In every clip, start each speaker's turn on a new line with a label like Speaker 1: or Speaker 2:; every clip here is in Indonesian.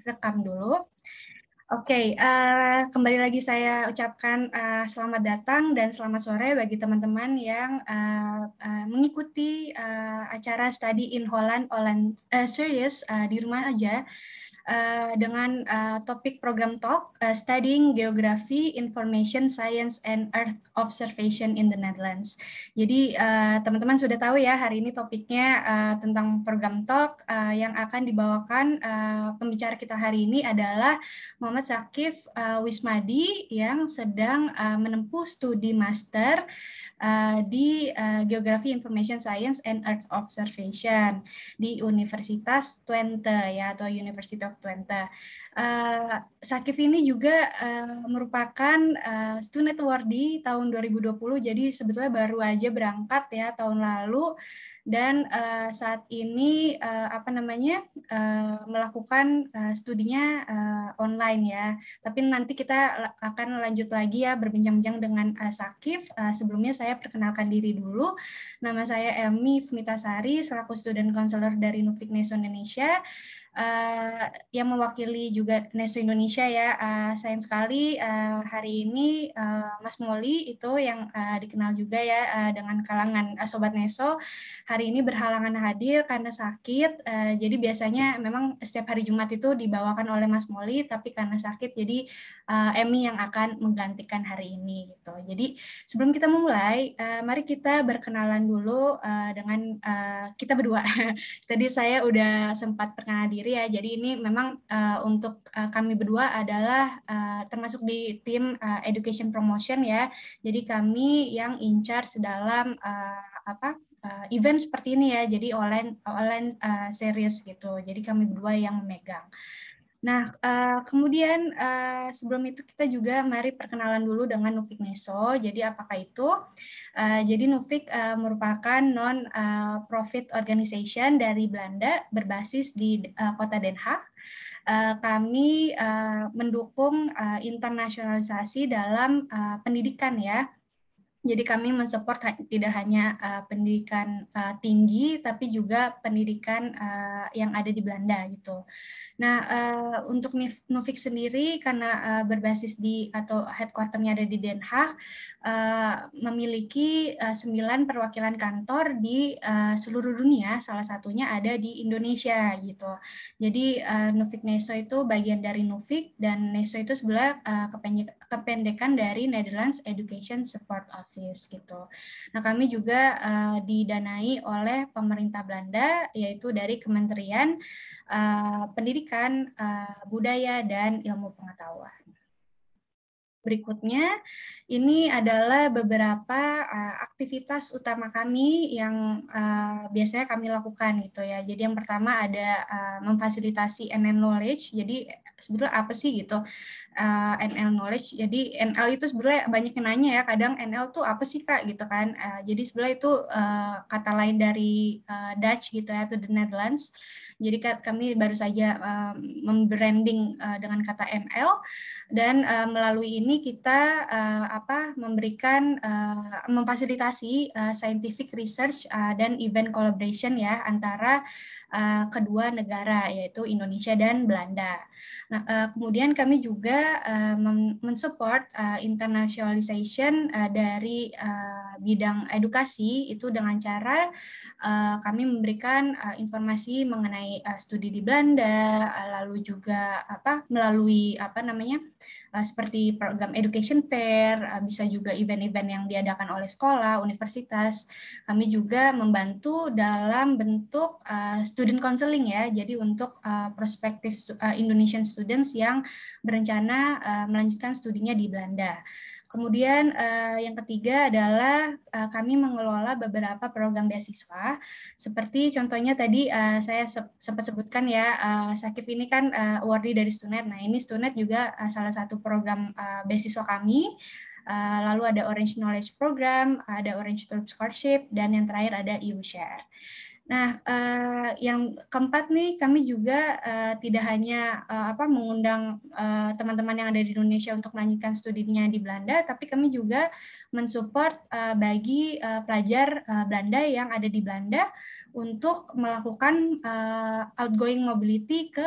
Speaker 1: rekam dulu. Oke, okay, uh, eh, kembali lagi saya ucapkan uh, selamat datang dan selamat sore bagi teman-teman yang uh, uh, mengikuti uh, acara Study in Holland Holland uh, Series uh, di rumah aja. Eh, dengan uh, topik program talk uh, Studying Geography, Information Science and Earth Observation in the Netherlands. Jadi teman-teman uh, sudah tahu ya hari ini topiknya uh, tentang program talk uh, yang akan dibawakan uh, pembicara kita hari ini adalah Muhammad Sakif uh, Wismadi yang sedang uh, menempuh studi master uh, di uh, Geography Information Science and Earth Observation di Universitas Twente ya atau University Twente. Uh, Sakif ini juga uh, merupakan uh, student awardee tahun 2020, jadi sebetulnya baru aja berangkat ya tahun lalu dan uh, saat ini uh, apa namanya uh, melakukan uh, studinya uh, online ya. Tapi nanti kita akan lanjut lagi ya berbincang-bincang dengan uh, Sakif. Uh, sebelumnya saya perkenalkan diri dulu. Nama saya Emi Fumitasari selaku student counselor dari Nufik Nation Indonesia. Eh, yang mewakili juga Neso Indonesia ya. Uh, sayang sekali uh, hari ini uh, Mas Moli itu yang uh, dikenal juga ya uh, dengan kalangan uh, Sobat Neso hari ini berhalangan hadir karena sakit. Uh, jadi biasanya memang setiap hari Jumat itu dibawakan oleh Mas Moli, tapi karena sakit jadi uh, Emmy yang akan menggantikan hari ini gitu. Jadi sebelum kita memulai, uh, mari kita berkenalan dulu uh, dengan uh, kita berdua. Tadi saya udah sempat perkenalan diri sendiri ya. Jadi ini memang uh, untuk uh, kami berdua adalah uh, termasuk di tim uh, education promotion ya. Jadi kami yang in charge dalam uh, apa uh, event seperti ini ya. Jadi online online uh, series gitu. Jadi kami berdua yang memegang. Nah, eh, kemudian eh, sebelum itu kita juga mari perkenalan dulu dengan Nufik Neso. Jadi apakah itu? Eh, jadi Nufik merupakan non-profit organization dari Belanda berbasis di kota Den Haag. kami mendukung internasionalisasi dalam pendidikan ya jadi kami mensupport tidak hanya uh, pendidikan uh, tinggi, tapi juga pendidikan uh, yang ada di Belanda gitu. Nah uh, untuk Novik sendiri karena uh, berbasis di atau headquarternya ada di Den Haag, uh, memiliki uh, 9 perwakilan kantor di uh, seluruh dunia. Salah satunya ada di Indonesia gitu. Jadi uh, Novik Neso itu bagian dari Novik dan Neso itu sebelah uh, kependekan dari Netherlands Education Support Office office gitu. Nah kami juga uh, didanai oleh pemerintah Belanda yaitu dari Kementerian uh, Pendidikan, uh, Budaya dan Ilmu Pengetahuan. Berikutnya, ini adalah beberapa uh, aktivitas utama kami yang uh, biasanya kami lakukan gitu ya. Jadi yang pertama ada uh, memfasilitasi NN knowledge. Jadi sebetulnya apa sih gitu uh, eh, NL knowledge. Jadi NL itu sebenarnya banyak yang nanya ya, kadang NL tuh apa sih Kak gitu kan. Uh, jadi sebenarnya itu uh, kata lain dari uh, Dutch gitu ya, atau the Netherlands. Jadi kami baru saja uh, membranding uh, dengan kata NL dan uh, melalui ini kita uh, apa memberikan uh, memfasilitasi uh, scientific research uh, dan event collaboration ya antara Eh, kedua negara yaitu Indonesia dan Belanda. Nah, eh, kemudian kami juga eh, mensupport uh, internationalization dari bidang edukasi itu dengan cara kami memberikan informasi mengenai studi di Belanda, lalu juga apa melalui apa namanya Eh, seperti program education fair, eh, bisa juga event-event yang diadakan oleh sekolah, universitas. Kami juga membantu dalam bentuk eh, student counseling ya, jadi untuk prospektif Indonesian students yang berencana melanjutkan studinya di Belanda. Kemudian uh, yang ketiga adalah uh, kami mengelola beberapa program beasiswa seperti contohnya tadi uh, saya se sempat sebutkan ya uh, Sakif ini kan uh, awardee dari Stunet. Nah, ini Stunet juga uh, salah satu program uh, beasiswa kami. Uh, lalu ada Orange Knowledge Program, ada Orange Tulip Scholarship dan yang terakhir ada EU Share. Nah, uh, yang keempat nih kami juga uh, tidak hanya uh, apa mengundang teman-teman uh, yang ada di Indonesia untuk melanjutkan studinya di Belanda, tapi kami juga mensupport uh, bagi uh, pelajar uh, Belanda yang ada di Belanda untuk melakukan uh, outgoing mobility ke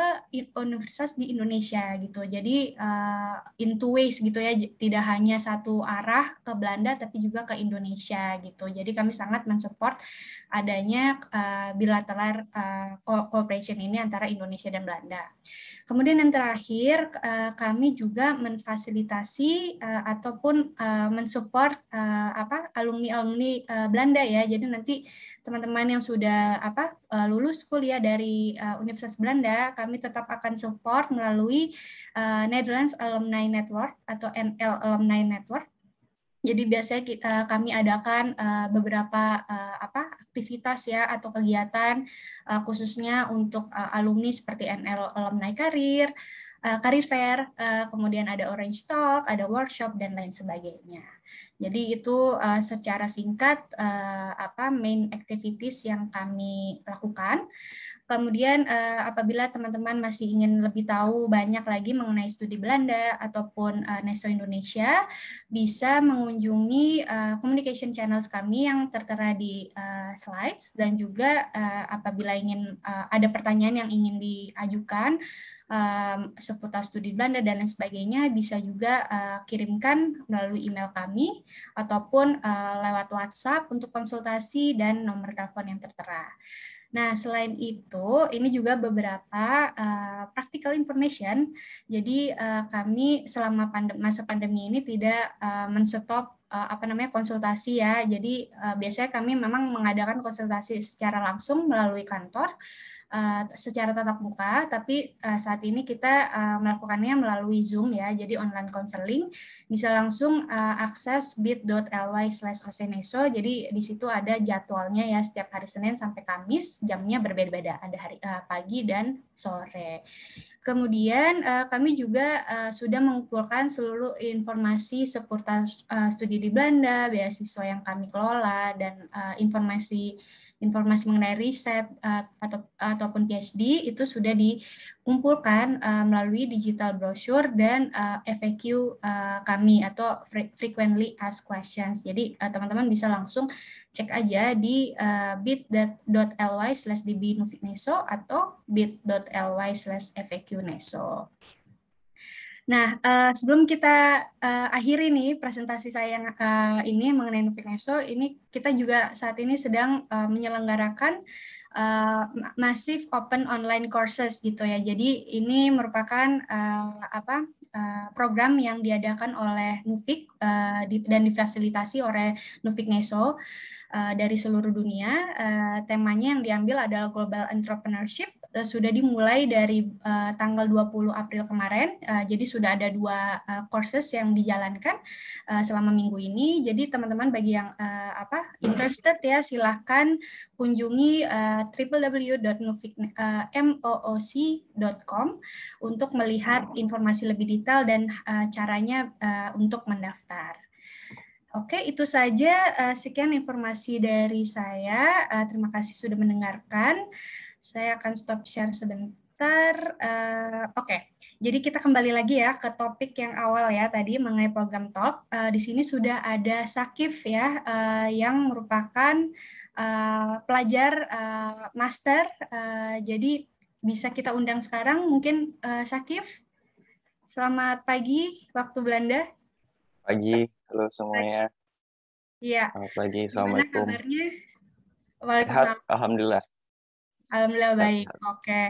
Speaker 1: universitas di Indonesia gitu. Jadi uh, in two ways gitu ya, tidak hanya satu arah ke Belanda tapi juga ke Indonesia gitu. Jadi kami sangat mensupport adanya uh, bilateral uh, cooperation ini antara Indonesia dan Belanda. Kemudian yang terakhir uh, kami juga memfasilitasi uh, ataupun uh, mensupport uh, apa alumni-alumni uh, Belanda ya. Jadi nanti teman-teman yang sudah apa eh, lulus kuliah dari eh, Universitas Belanda, kami tetap akan support melalui eh, Netherlands Alumni Network atau NL Alumni Network. Jadi biasanya kita, kami adakan beberapa apa aktivitas ya atau kegiatan khususnya untuk alumni seperti NL Alumni Career uh, Karir Fair, kemudian ada Orange Talk, ada workshop dan lain sebagainya. Jadi itu uh, secara singkat uh, apa main activities yang kami lakukan. Kemudian uh, apabila teman-teman masih ingin lebih tahu banyak lagi mengenai studi Belanda ataupun uh, Indonesia, bisa mengunjungi uh, communication channels kami yang tertera di uh, slides dan juga uh, apabila ingin uh, ada pertanyaan yang ingin diajukan um, seputar studi Belanda dan lain sebagainya bisa juga uh, kirimkan melalui email kami ataupun uh, lewat WhatsApp untuk konsultasi dan nomor telepon yang tertera. Nah, selain itu, ini juga beberapa uh, practical information. Jadi uh, kami selama pandem masa pandemi ini tidak uh, menstop uh, apa namanya konsultasi ya. Jadi uh, biasanya kami memang mengadakan konsultasi secara langsung melalui kantor Eh, secara tatap muka, tapi uh, saat ini kita uh, melakukannya melalui Zoom ya, jadi online counseling bisa langsung uh, akses bit.ly slash jadi di situ ada jadwalnya ya setiap hari Senin sampai Kamis, jamnya berbeda-beda, ada hari uh, pagi dan sore. Kemudian uh, kami juga uh, sudah mengumpulkan seluruh informasi seputar uh, studi di Belanda, beasiswa yang kami kelola, dan uh, informasi informasi mengenai riset uh, atau ataupun PhD itu sudah dikumpulkan uh, melalui digital brochure dan uh, eh, FAQ uh, kami atau frequently asked questions. Jadi teman-teman uh, bisa langsung cek aja di uh, bit.ly slash dbnufikneso atau bit.ly slash faqneso. Nah, uh, sebelum kita uh, akhiri nih presentasi saya yang uh, ini mengenai Novikneso, ini kita juga saat ini sedang uh, menyelenggarakan uh, masif open online courses gitu ya. Jadi ini merupakan uh, apa uh, program yang diadakan oleh Nufik uh, di, dan difasilitasi oleh Nufikneso. Neso. Eh, dari seluruh dunia. Uh, temanya yang diambil adalah Global Entrepreneurship. Uh, sudah dimulai dari uh, tanggal 20 April kemarin. Uh, jadi sudah ada dua uh, courses yang dijalankan uh, selama minggu ini. Jadi teman-teman bagi yang uh, apa interested ya silahkan kunjungi uh, www.mooc.com untuk melihat informasi lebih detail dan uh, caranya uh, untuk mendaftar. Oke, itu saja eh, sekian informasi dari saya. Eh, terima kasih sudah mendengarkan. Saya akan stop share sebentar. Eh, oke. Jadi kita kembali lagi ya ke topik yang awal ya tadi mengenai program TOP. di sini sudah ada Sakif ya yang merupakan pelajar master. jadi bisa kita undang sekarang mungkin Sakif. Selamat pagi waktu Belanda.
Speaker 2: Pagi. Halo semuanya. Iya. Selamat pagi. Assalamualaikum. Gimana
Speaker 1: kabarnya? Waalaikumsalam. Sehat, Alhamdulillah. Alhamdulillah baik. Sehat. Oke.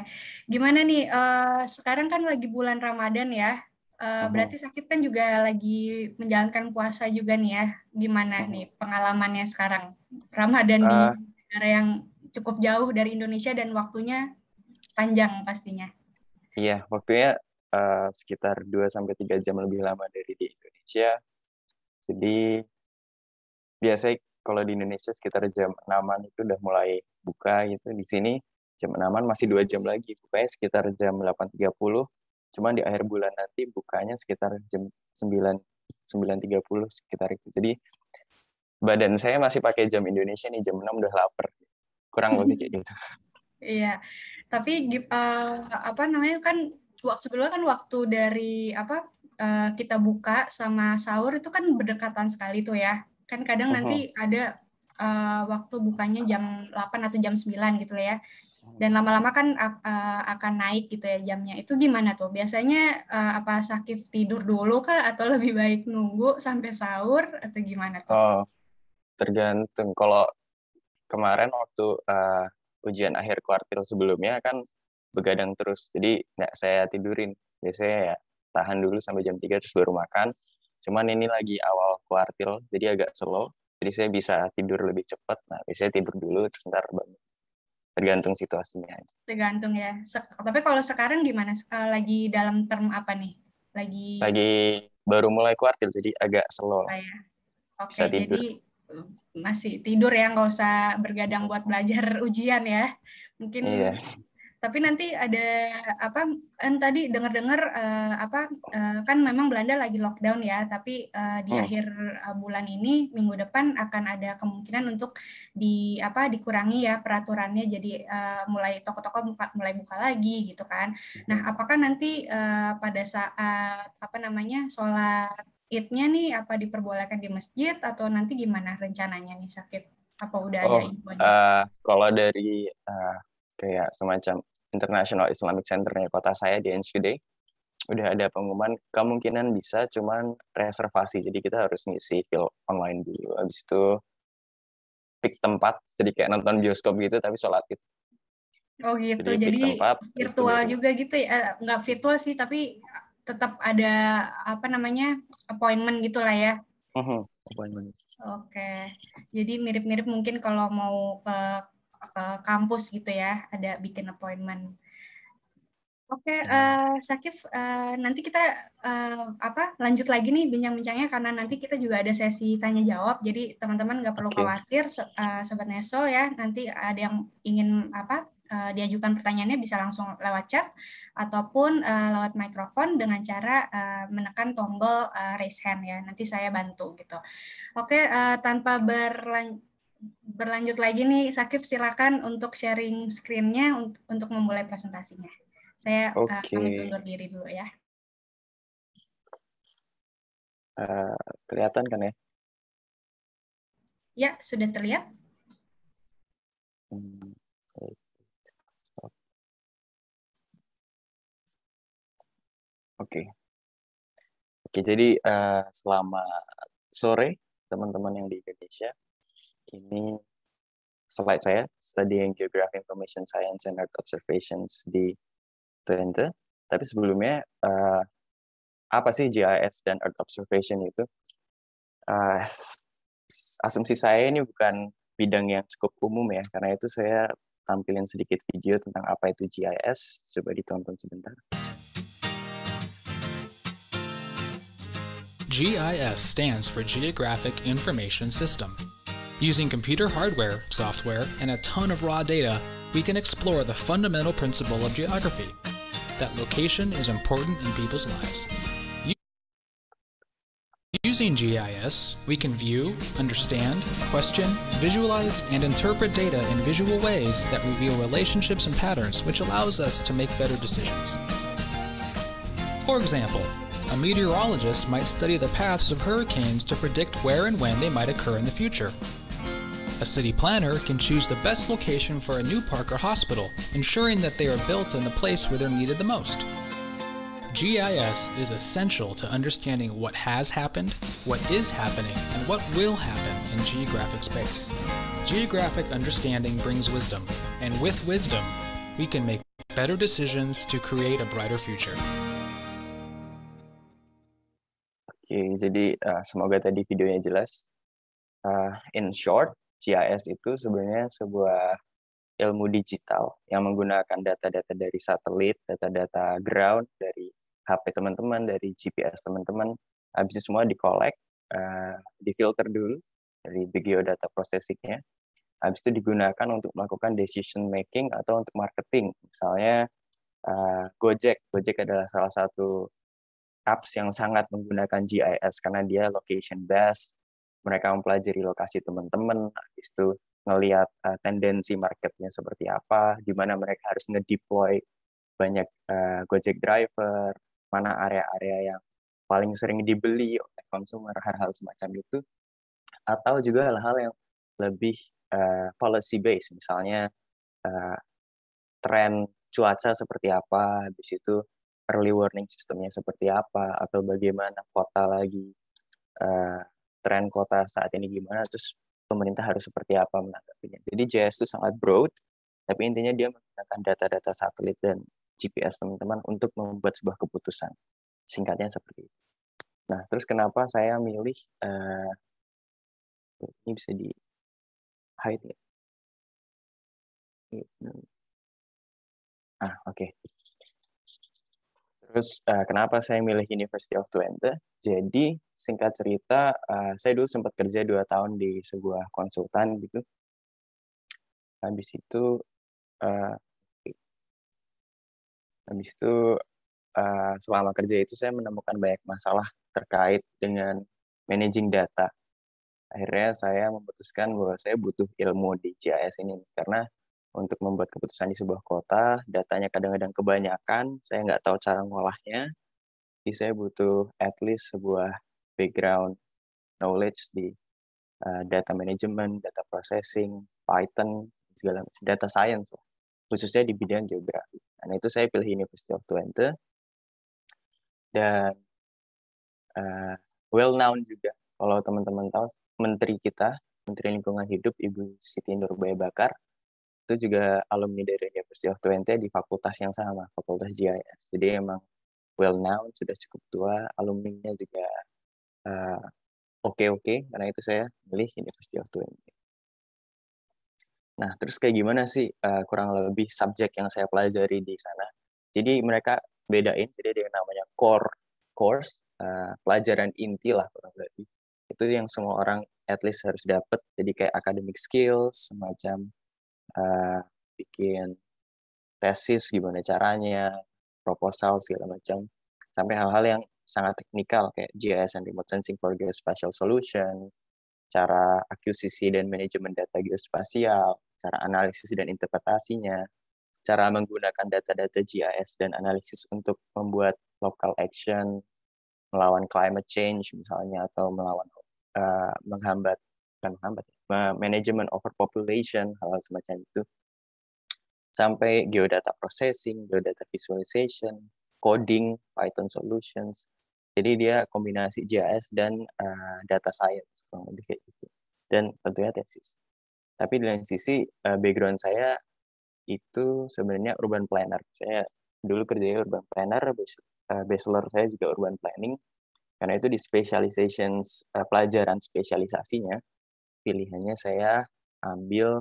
Speaker 1: Gimana nih? Uh, sekarang kan lagi bulan Ramadan ya. Uh, Berarti sakit kan juga lagi menjalankan puasa juga nih ya. Gimana nih pengalamannya sekarang? Ramadan uh, di eh. negara yang cukup jauh dari Indonesia dan waktunya panjang pastinya.
Speaker 2: Iya, waktunya uh, sekitar 2 sampai 3 jam lebih lama dari di Indonesia jadi biasa kalau di Indonesia sekitar jam 6 itu udah mulai buka gitu. Di sini jam 6 masih dua jam lagi. Bukanya sekitar jam 8.30. Cuman di akhir bulan nanti bukanya sekitar jam 9 9.30 sekitar itu. Jadi badan saya masih pakai jam Indonesia nih jam 6 udah lapar. Kurang lebih kayak gitu.
Speaker 1: Iya. Tapi uh, apa namanya kan waktu sebelumnya kan waktu dari apa Eh, kita buka sama sahur itu kan berdekatan sekali tuh ya. Kan kadang uh nanti ada uh, waktu bukanya jam 8 atau jam 9 gitu ya. Dan lama-lama kan uh, akan naik gitu ya jamnya. Itu gimana tuh? Biasanya uh, apa sakit tidur dulu kah atau lebih baik nunggu sampai sahur atau gimana tuh?
Speaker 2: Oh, tergantung. Kalau kemarin waktu uh, ujian akhir kuartil sebelumnya kan begadang terus. Jadi nggak saya tidurin. Biasanya ya tahan dulu sampai jam 3 terus baru makan. Cuman ini lagi awal kuartil, jadi agak slow. Jadi saya bisa tidur lebih cepat. Nah, biasanya tidur dulu terus ntar bangun. Tergantung situasinya aja.
Speaker 1: Tergantung ya. Sek tapi kalau sekarang gimana? Sek eh, lagi dalam term apa nih? Lagi Lagi
Speaker 2: baru mulai kuartil, jadi agak slow. Ah,
Speaker 1: ya. Oke, bisa jadi eh, masih tidur ya, nggak usah bergadang buat belajar ujian ya. Mungkin iya tapi nanti ada apa kan tadi dengar-dengar uh, apa uh, kan memang Belanda lagi lockdown ya tapi uh, di hmm. akhir uh, bulan ini minggu depan akan ada kemungkinan untuk di apa dikurangi ya peraturannya jadi uh, mulai toko-toko mulai buka lagi gitu kan nah hmm. apakah nanti uh, pada saat apa namanya sholat idnya nih apa diperbolehkan di masjid atau nanti gimana rencananya nih sakit apa udah oh, ada info
Speaker 2: uh, kalau dari uh, kayak semacam International Islamic Center Center-nya kota saya di NCD udah ada pengumuman kemungkinan bisa cuman reservasi jadi kita harus ngisi fill online dulu habis itu pick tempat jadi kayak nonton bioskop gitu tapi sholat itu
Speaker 1: oh gitu jadi, jadi tempat, virtual gitu. juga gitu ya eh, nggak virtual sih tapi tetap ada apa namanya appointment gitulah ya
Speaker 2: uh mhm. -huh. appointment
Speaker 1: oke okay. jadi mirip-mirip mungkin kalau mau ke ke kampus gitu ya, ada bikin appointment. Oke, okay, iya. uh, eh, Sakif, uh, nanti kita uh, apa lanjut lagi nih bincang-bincangnya karena nanti kita juga ada sesi tanya jawab. Jadi teman-teman nggak perlu okay. khawatir, so, uh, sobat Neso ya. Nanti ada yang ingin apa uh, diajukan pertanyaannya bisa langsung lewat chat ataupun uh, lewat mikrofon dengan cara uh, menekan tombol uh, raise hand ya. Nanti saya bantu gitu. Oke, okay, uh, tanpa berlanjut berlanjut lagi nih, Sakif silakan untuk sharing screen-nya untuk, untuk memulai presentasinya. Saya eh, okay. uh, kami undur diri dulu ya.
Speaker 2: Uh, kelihatan kan ya?
Speaker 1: Ya, sudah terlihat.
Speaker 2: Hmm. Oke. Okay. Oke, okay, jadi uh, selamat sore teman-teman yang di Indonesia ini slide saya, Studying Geographic Information Science and Earth Observations di Twente. Tapi sebelumnya, uh, apa sih GIS dan Earth Observation itu? Uh, asumsi saya ini bukan bidang yang cukup umum ya, karena itu saya tampilin sedikit video tentang apa itu GIS. Coba ditonton sebentar.
Speaker 3: GIS stands for Geographic Information System. Using computer hardware, software, and a ton of raw data, we can explore the fundamental principle of geography that location is important in people's lives. Using GIS, we can view, understand, question, visualize, and interpret data in visual ways that reveal relationships and patterns which allows us to make better decisions. For example, a meteorologist might study the paths of hurricanes to predict where and when they might occur in the future. A city planner can choose the best location for a new park or hospital, ensuring that they are built in the place where they're needed the most. GIS is essential to understanding what has happened, what is happening, and what will happen in geographic space. Geographic understanding brings wisdom, and with wisdom, we can make better decisions to create a brighter future.
Speaker 2: okay, jadi uh, semoga tadi videonya jelas. Uh, in short, GIS itu sebenarnya sebuah ilmu digital yang menggunakan data-data dari satelit, data-data ground, dari HP teman-teman, dari GPS teman-teman, habis itu semua dikolek, uh, eh, difilter dulu dari geodata processingnya, habis itu digunakan untuk melakukan decision making atau untuk marketing, misalnya eh, Gojek. Gojek adalah salah satu apps yang sangat menggunakan GIS karena dia location based, mereka mempelajari lokasi teman-teman, habis itu ngelihat uh, tendensi marketnya seperti apa, di mana mereka harus ngedeploy banyak uh, Gojek driver, mana area-area yang paling sering dibeli oleh konsumer, hal-hal semacam itu, atau juga hal-hal yang lebih uh, policy based, misalnya uh, tren cuaca seperti apa, habis itu early warning sistemnya seperti apa, atau bagaimana kota lagi uh, tren kota saat ini gimana, terus pemerintah harus seperti apa menanggapinya. Jadi GIS itu sangat broad, tapi intinya dia menggunakan data-data satelit dan GPS teman-teman untuk membuat sebuah keputusan. Singkatnya seperti itu. Nah, terus kenapa saya milih
Speaker 3: uh, ini bisa di hide ya? Hmm. Ah, oke. Okay.
Speaker 2: Terus uh, kenapa saya milih University of Twente? Jadi singkat cerita, uh, saya dulu sempat kerja dua tahun di sebuah konsultan gitu. Habis itu, uh, habis itu uh, selama kerja itu saya menemukan banyak masalah terkait dengan managing data. Akhirnya saya memutuskan bahwa saya butuh ilmu di GIS ini karena untuk membuat keputusan di sebuah kota. Datanya kadang-kadang kebanyakan, saya nggak tahu cara ngolahnya. Jadi saya butuh at least sebuah background knowledge di uh, data management, data processing, Python, segala macam data science lah. khususnya di bidang geografi. Nah itu saya pilih University of Twente dan uh, well known juga kalau teman-teman tahu menteri kita Menteri Lingkungan Hidup Ibu Siti Nurbaya Bakar itu juga alumni dari University of Twente di fakultas yang sama, fakultas GIS. Jadi emang well known, sudah cukup tua, alumni-nya juga eh, oke-oke, uh, okay -okay, karena itu saya milih University of Twente. Nah, terus kayak gimana sih uh, kurang lebih subjek yang saya pelajari di sana? Jadi mereka bedain, jadi ada yang namanya core course, uh, pelajaran inti lah kurang lebih. Itu yang semua orang at least harus dapat. Jadi kayak academic skills, semacam uh, bikin tesis gimana caranya, proposal segala macam, sampai hal-hal yang sangat teknikal kayak GIS and remote sensing for geospatial solution, cara akuisisi dan manajemen data geospasial, cara analisis dan interpretasinya, cara menggunakan data-data GIS dan analisis untuk membuat local action melawan climate change misalnya atau melawan uh, menghambat bukan menghambat manajemen overpopulation hal, hal semacam itu sampai geodata processing, geodata visualization, coding, Python solutions. Jadi dia kombinasi GIS dan uh, data science kurang lebih kayak gitu. Dan tentunya tesis. Tapi di sisi uh, background saya itu sebenarnya urban planner. Saya dulu kerjanya urban planner, eh, bachelor saya juga urban planning. Karena itu di specializations uh, pelajaran spesialisasinya pilihannya saya ambil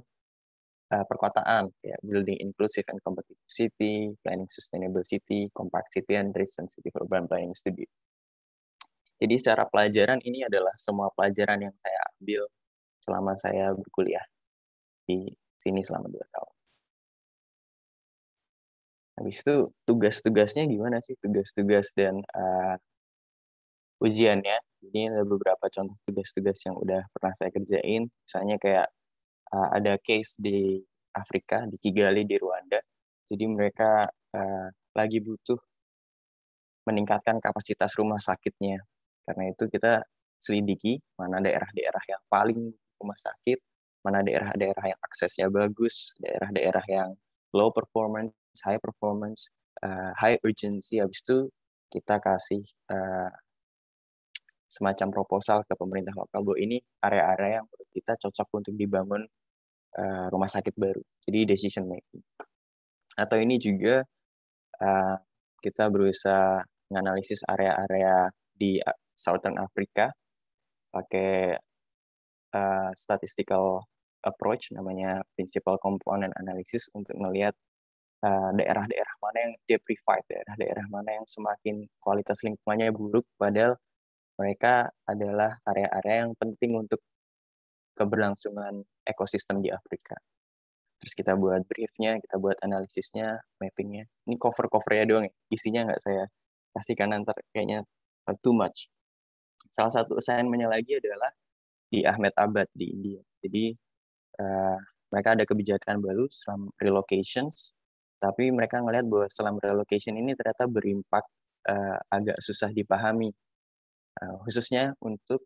Speaker 2: uh, perkotaan ya building inclusive and competitive city, planning sustainable city, compact city and city sensitive urban planning study. Jadi secara pelajaran ini adalah semua pelajaran yang saya ambil selama saya berkuliah di sini selama dua tahun. Habis itu tugas-tugasnya gimana sih tugas-tugas dan uh, ujiannya. ini ada beberapa contoh tugas-tugas yang udah pernah saya kerjain. Misalnya kayak uh, ada case di Afrika, di Kigali, di Rwanda. Jadi mereka uh, lagi butuh meningkatkan kapasitas rumah sakitnya. Karena itu kita selidiki mana daerah-daerah yang paling rumah sakit, mana daerah-daerah yang aksesnya bagus, daerah-daerah yang low performance, high performance, uh, high urgency. Habis itu kita kasih uh, semacam proposal ke pemerintah lokal bahwa ini area-area yang menurut kita cocok untuk dibangun uh, rumah sakit baru. Jadi decision making. Atau ini juga uh, kita berusaha menganalisis area-area di eh, Southern Afrika pakai uh, statistical approach namanya principal component analysis untuk melihat daerah-daerah uh, mana yang deprived, daerah-daerah mana yang semakin kualitas lingkungannya buruk padahal mereka adalah area-area yang penting untuk keberlangsungan ekosistem di Afrika. Terus kita buat briefnya, kita buat analisisnya, mappingnya. Ini cover-covernya doang ya, isinya nggak saya kasih karena ntar kayaknya too much. Salah satu assignment-nya lagi adalah di Ahmed Abad di India. Jadi uh, mereka ada kebijakan baru selam relocations, tapi mereka ngelihat bahwa selam relocation ini ternyata berimpak uh, agak susah dipahami uh, khususnya untuk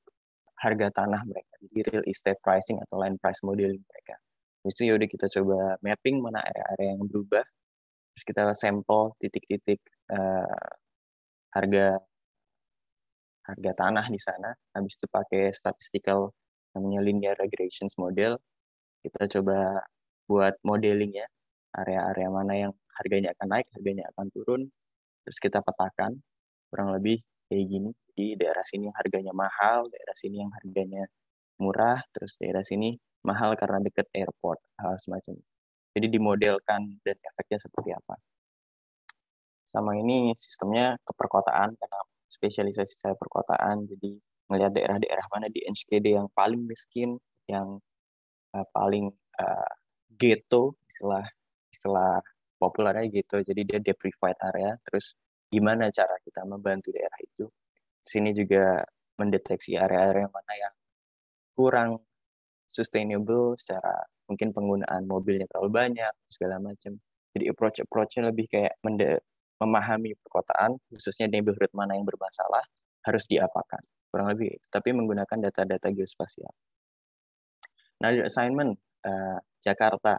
Speaker 2: harga tanah mereka, di real estate pricing atau land price modeling mereka. Habis yaudah kita coba mapping mana area-area yang berubah, terus kita sampel titik-titik uh, harga harga tanah di sana, habis itu pakai statistical namanya linear regressions model, kita coba buat modeling ya, area-area mana yang harganya akan naik, harganya akan turun, terus kita petakan kurang lebih kayak gini lagi daerah sini yang harganya mahal daerah sini yang harganya murah terus daerah sini mahal karena dekat airport hal semacam jadi dimodelkan dan efeknya seperti apa sama ini sistemnya keperkotaan karena spesialisasi saya perkotaan jadi melihat daerah-daerah mana di NCKD yang paling miskin yang uh, paling uh, ghetto istilah istilah populernya gitu jadi dia deprived area terus gimana cara kita membantu daerah itu sini juga mendeteksi area-area mana yang kurang sustainable secara mungkin penggunaan mobilnya terlalu banyak segala macam jadi approach approachnya lebih kayak mende memahami perkotaan khususnya neighborhood mana yang bermasalah harus diapakan kurang lebih tapi menggunakan data-data geospasial nah di assignment uh, Jakarta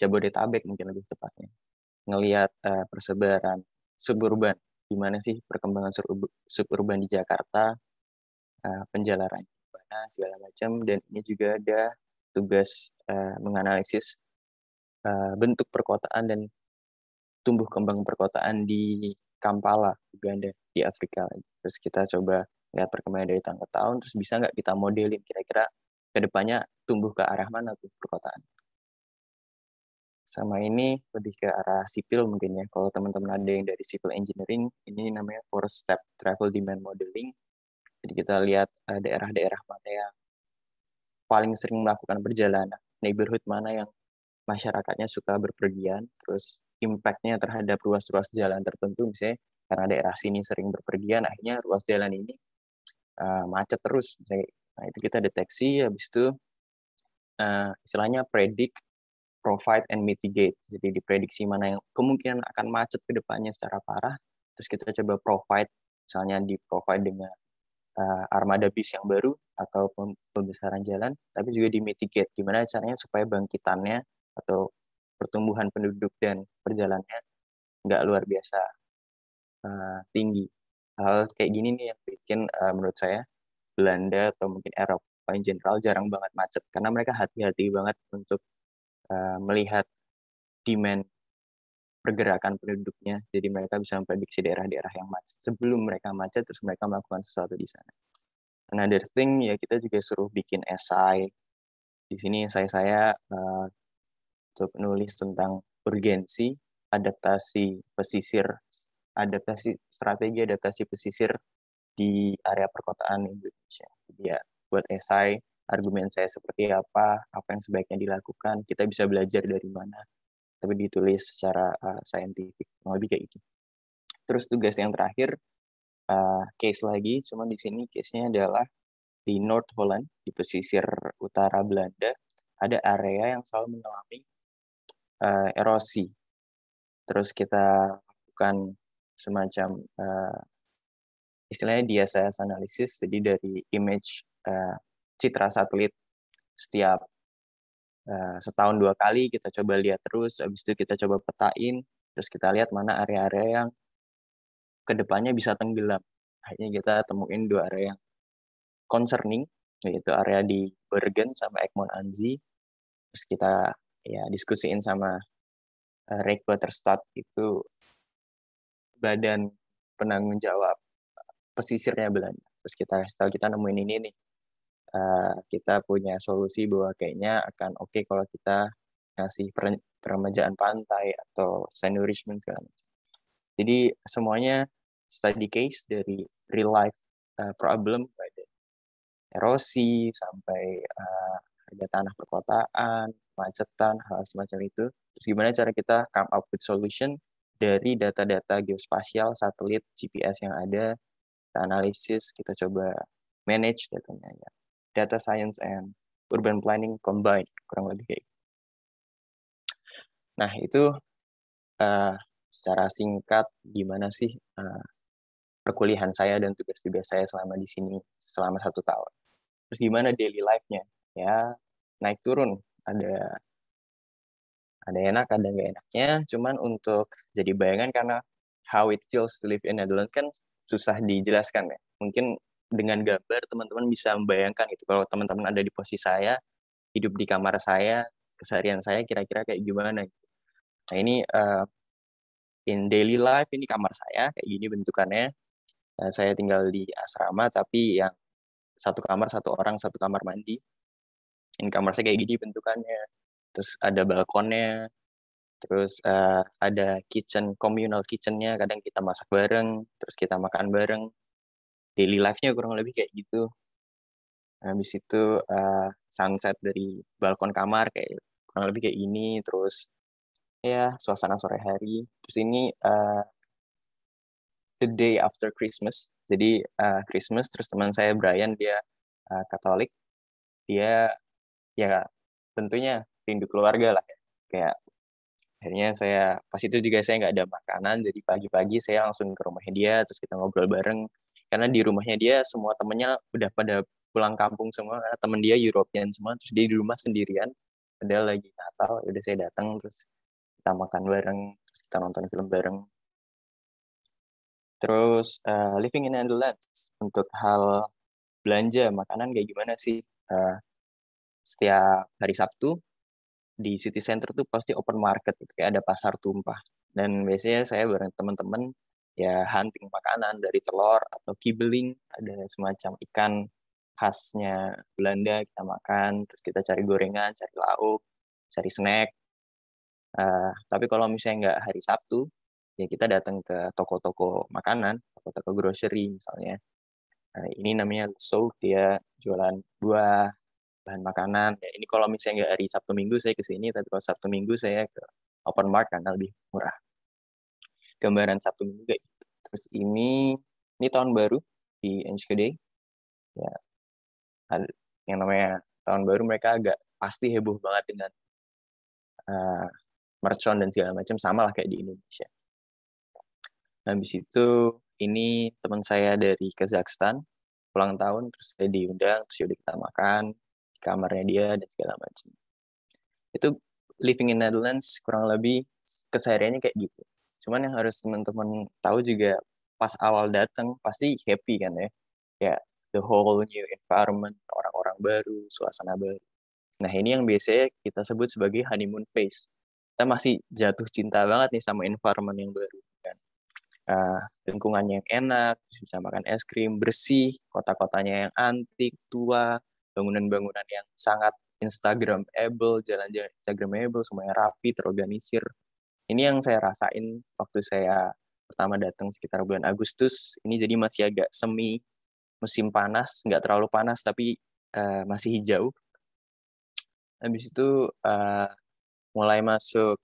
Speaker 2: Jabodetabek mungkin lebih tepatnya ngelihat uh, eh, persebaran suburban gimana sih perkembangan suburban di Jakarta, uh, penjalaran gimana segala macam, dan ini juga ada tugas eh, menganalisis eh, bentuk perkotaan dan tumbuh kembang perkotaan di Kampala, Uganda, di Afrika. Terus kita coba lihat perkembangan dari tahun ke tahun, terus bisa nggak kita modelin kira-kira ke depannya tumbuh ke arah mana tuh perkotaan sama ini lebih ke arah sipil mungkin ya. Kalau teman-teman ada yang dari civil engineering, ini namanya four step travel demand modeling. Jadi kita lihat eh, daerah-daerah mana yang paling sering melakukan perjalanan, neighborhood mana yang masyarakatnya suka berpergian, terus impact-nya terhadap ruas-ruas jalan tertentu, misalnya karena daerah sini sering berpergian, akhirnya ruas jalan ini eh, macet terus. Nah, itu kita deteksi, habis itu eh, istilahnya predik provide and mitigate. Jadi diprediksi mana yang kemungkinan akan macet ke depannya secara parah, terus kita coba provide, misalnya di provide dengan uh, armada bis yang baru atau pembesaran jalan, tapi juga di mitigate. Gimana caranya supaya bangkitannya atau pertumbuhan penduduk dan perjalanannya nggak luar biasa uh, tinggi. Hal kayak gini nih yang bikin uh, menurut saya Belanda atau mungkin Eropa yang general jarang banget macet karena mereka hati-hati banget untuk Eh, melihat demand pergerakan penduduknya. Jadi mereka bisa memprediksi daerah-daerah yang macet sebelum mereka macet terus mereka melakukan sesuatu di sana. Another thing ya kita juga suruh bikin esai. Di sini esai saya uh, untuk tentang urgensi, adaptasi pesisir, adaptasi strategi adaptasi pesisir di area perkotaan Indonesia. Jadi ya buat esai argumen saya seperti apa, apa yang sebaiknya dilakukan, kita bisa belajar dari mana. Tapi ditulis secara uh, saintifik, lebih kayak gitu. Terus tugas yang terakhir, uh, case lagi, cuman di sini case-nya adalah di North Holland, di pesisir utara Belanda, ada area yang selalu mengalami uh, erosi. Terus kita lakukan semacam uh, istilahnya diasas analisis, jadi dari image uh, citra satelit setiap uh, setahun dua kali kita coba lihat terus habis itu kita coba petain terus kita lihat mana area-area yang kedepannya bisa tenggelam akhirnya kita temuin dua area yang concerning yaitu area di Bergen sama Egmont Anzi terus kita ya diskusiin sama uh, eh, Rick Waterstad itu badan penanggung jawab pesisirnya Belanda terus kita kasih kita nemuin ini nih Eh, kita punya solusi bahwa kayaknya akan oke okay kalau kita ngasih peremajaan pantai atau sand enrichment segala macam. Jadi semuanya study case dari real life uh, problem dari erosi sampai uh, eh, harga tanah perkotaan, macetan, hal semacam itu. Terus gimana cara kita come up with solution dari data-data geospasial, satelit, GPS yang ada, kita analisis, kita coba manage datanya. Ya data science and urban planning combined kurang lebih kayak gitu. Nah itu uh, secara singkat gimana sih uh, perkuliahan saya dan tugas-tugas saya selama di sini selama satu tahun. Terus gimana daily life-nya? Ya naik turun ada ada enak ada nggak enaknya. Cuman untuk jadi bayangan karena how it feels to live in Netherlands kan susah dijelaskan ya. Mungkin dengan gambar teman-teman bisa membayangkan gitu kalau teman-teman ada di posisi saya hidup di kamar saya keseharian saya kira-kira kayak gimana gitu nah ini uh, in daily life ini kamar saya kayak gini bentukannya uh, saya tinggal di asrama tapi yang satu kamar satu orang satu kamar mandi ini kamar saya kayak gini bentukannya terus ada balkonnya terus uh, ada kitchen communal kitchennya kadang kita masak bareng terus kita makan bareng daily life-nya kurang lebih kayak gitu habis itu uh, sunset dari balkon kamar kayak kurang lebih kayak ini terus ya suasana sore hari terus ini uh, the day after Christmas jadi uh, Christmas terus teman saya Brian dia uh, Katolik dia ya tentunya rindu keluarga lah ya. kayak akhirnya saya pas itu juga saya nggak ada makanan jadi pagi-pagi saya langsung ke rumahnya dia terus kita ngobrol bareng karena di rumahnya dia semua temennya udah pada pulang kampung semua karena temen dia European semua terus dia di rumah sendirian ada lagi Natal ya udah saya datang terus kita makan bareng terus kita nonton film bareng terus uh, living in Netherlands untuk hal belanja makanan kayak gimana sih uh, setiap hari Sabtu di city center tuh pasti open market gitu, kayak ada pasar tumpah dan biasanya saya bareng teman-teman ya hunting makanan dari telur atau kibeling ada semacam ikan khasnya Belanda kita makan terus kita cari gorengan cari lauk cari snack uh, tapi kalau misalnya nggak hari Sabtu ya kita datang ke toko-toko makanan toko-toko grocery misalnya nah, ini namanya so dia jualan buah bahan makanan ya ini kalau misalnya nggak hari Sabtu Minggu saya ke sini tapi kalau Sabtu Minggu saya ke open market karena lebih murah gambaran Sabtu Minggu kayak gitu. Terus ini ini tahun baru di NCKD. Ya, yang namanya tahun baru mereka agak pasti heboh banget dengan uh, eh, mercon dan segala macam sama lah kayak di Indonesia. Habis itu ini teman saya dari Kazakhstan pulang tahun terus saya diundang terus ya udah kita makan di kamarnya dia dan segala macam. Itu living in Netherlands kurang lebih kesehariannya kayak gitu. Cuman yang harus teman-teman tahu juga pas awal datang pasti happy kan ya. Ya the whole new environment, orang-orang baru, suasana baru. Nah ini yang biasanya kita sebut sebagai honeymoon phase. Kita masih jatuh cinta banget nih sama environment yang baru kan. Uh, ah, lingkungannya yang enak, bisa makan es krim, bersih, kota-kotanya yang antik, tua, bangunan-bangunan yang sangat Instagramable, jalan-jalan Instagramable, semuanya rapi, terorganisir, ini yang saya rasain waktu saya pertama datang sekitar bulan Agustus. Ini jadi masih agak semi musim panas, nggak terlalu panas tapi uh, masih hijau. Habis itu uh, mulai masuk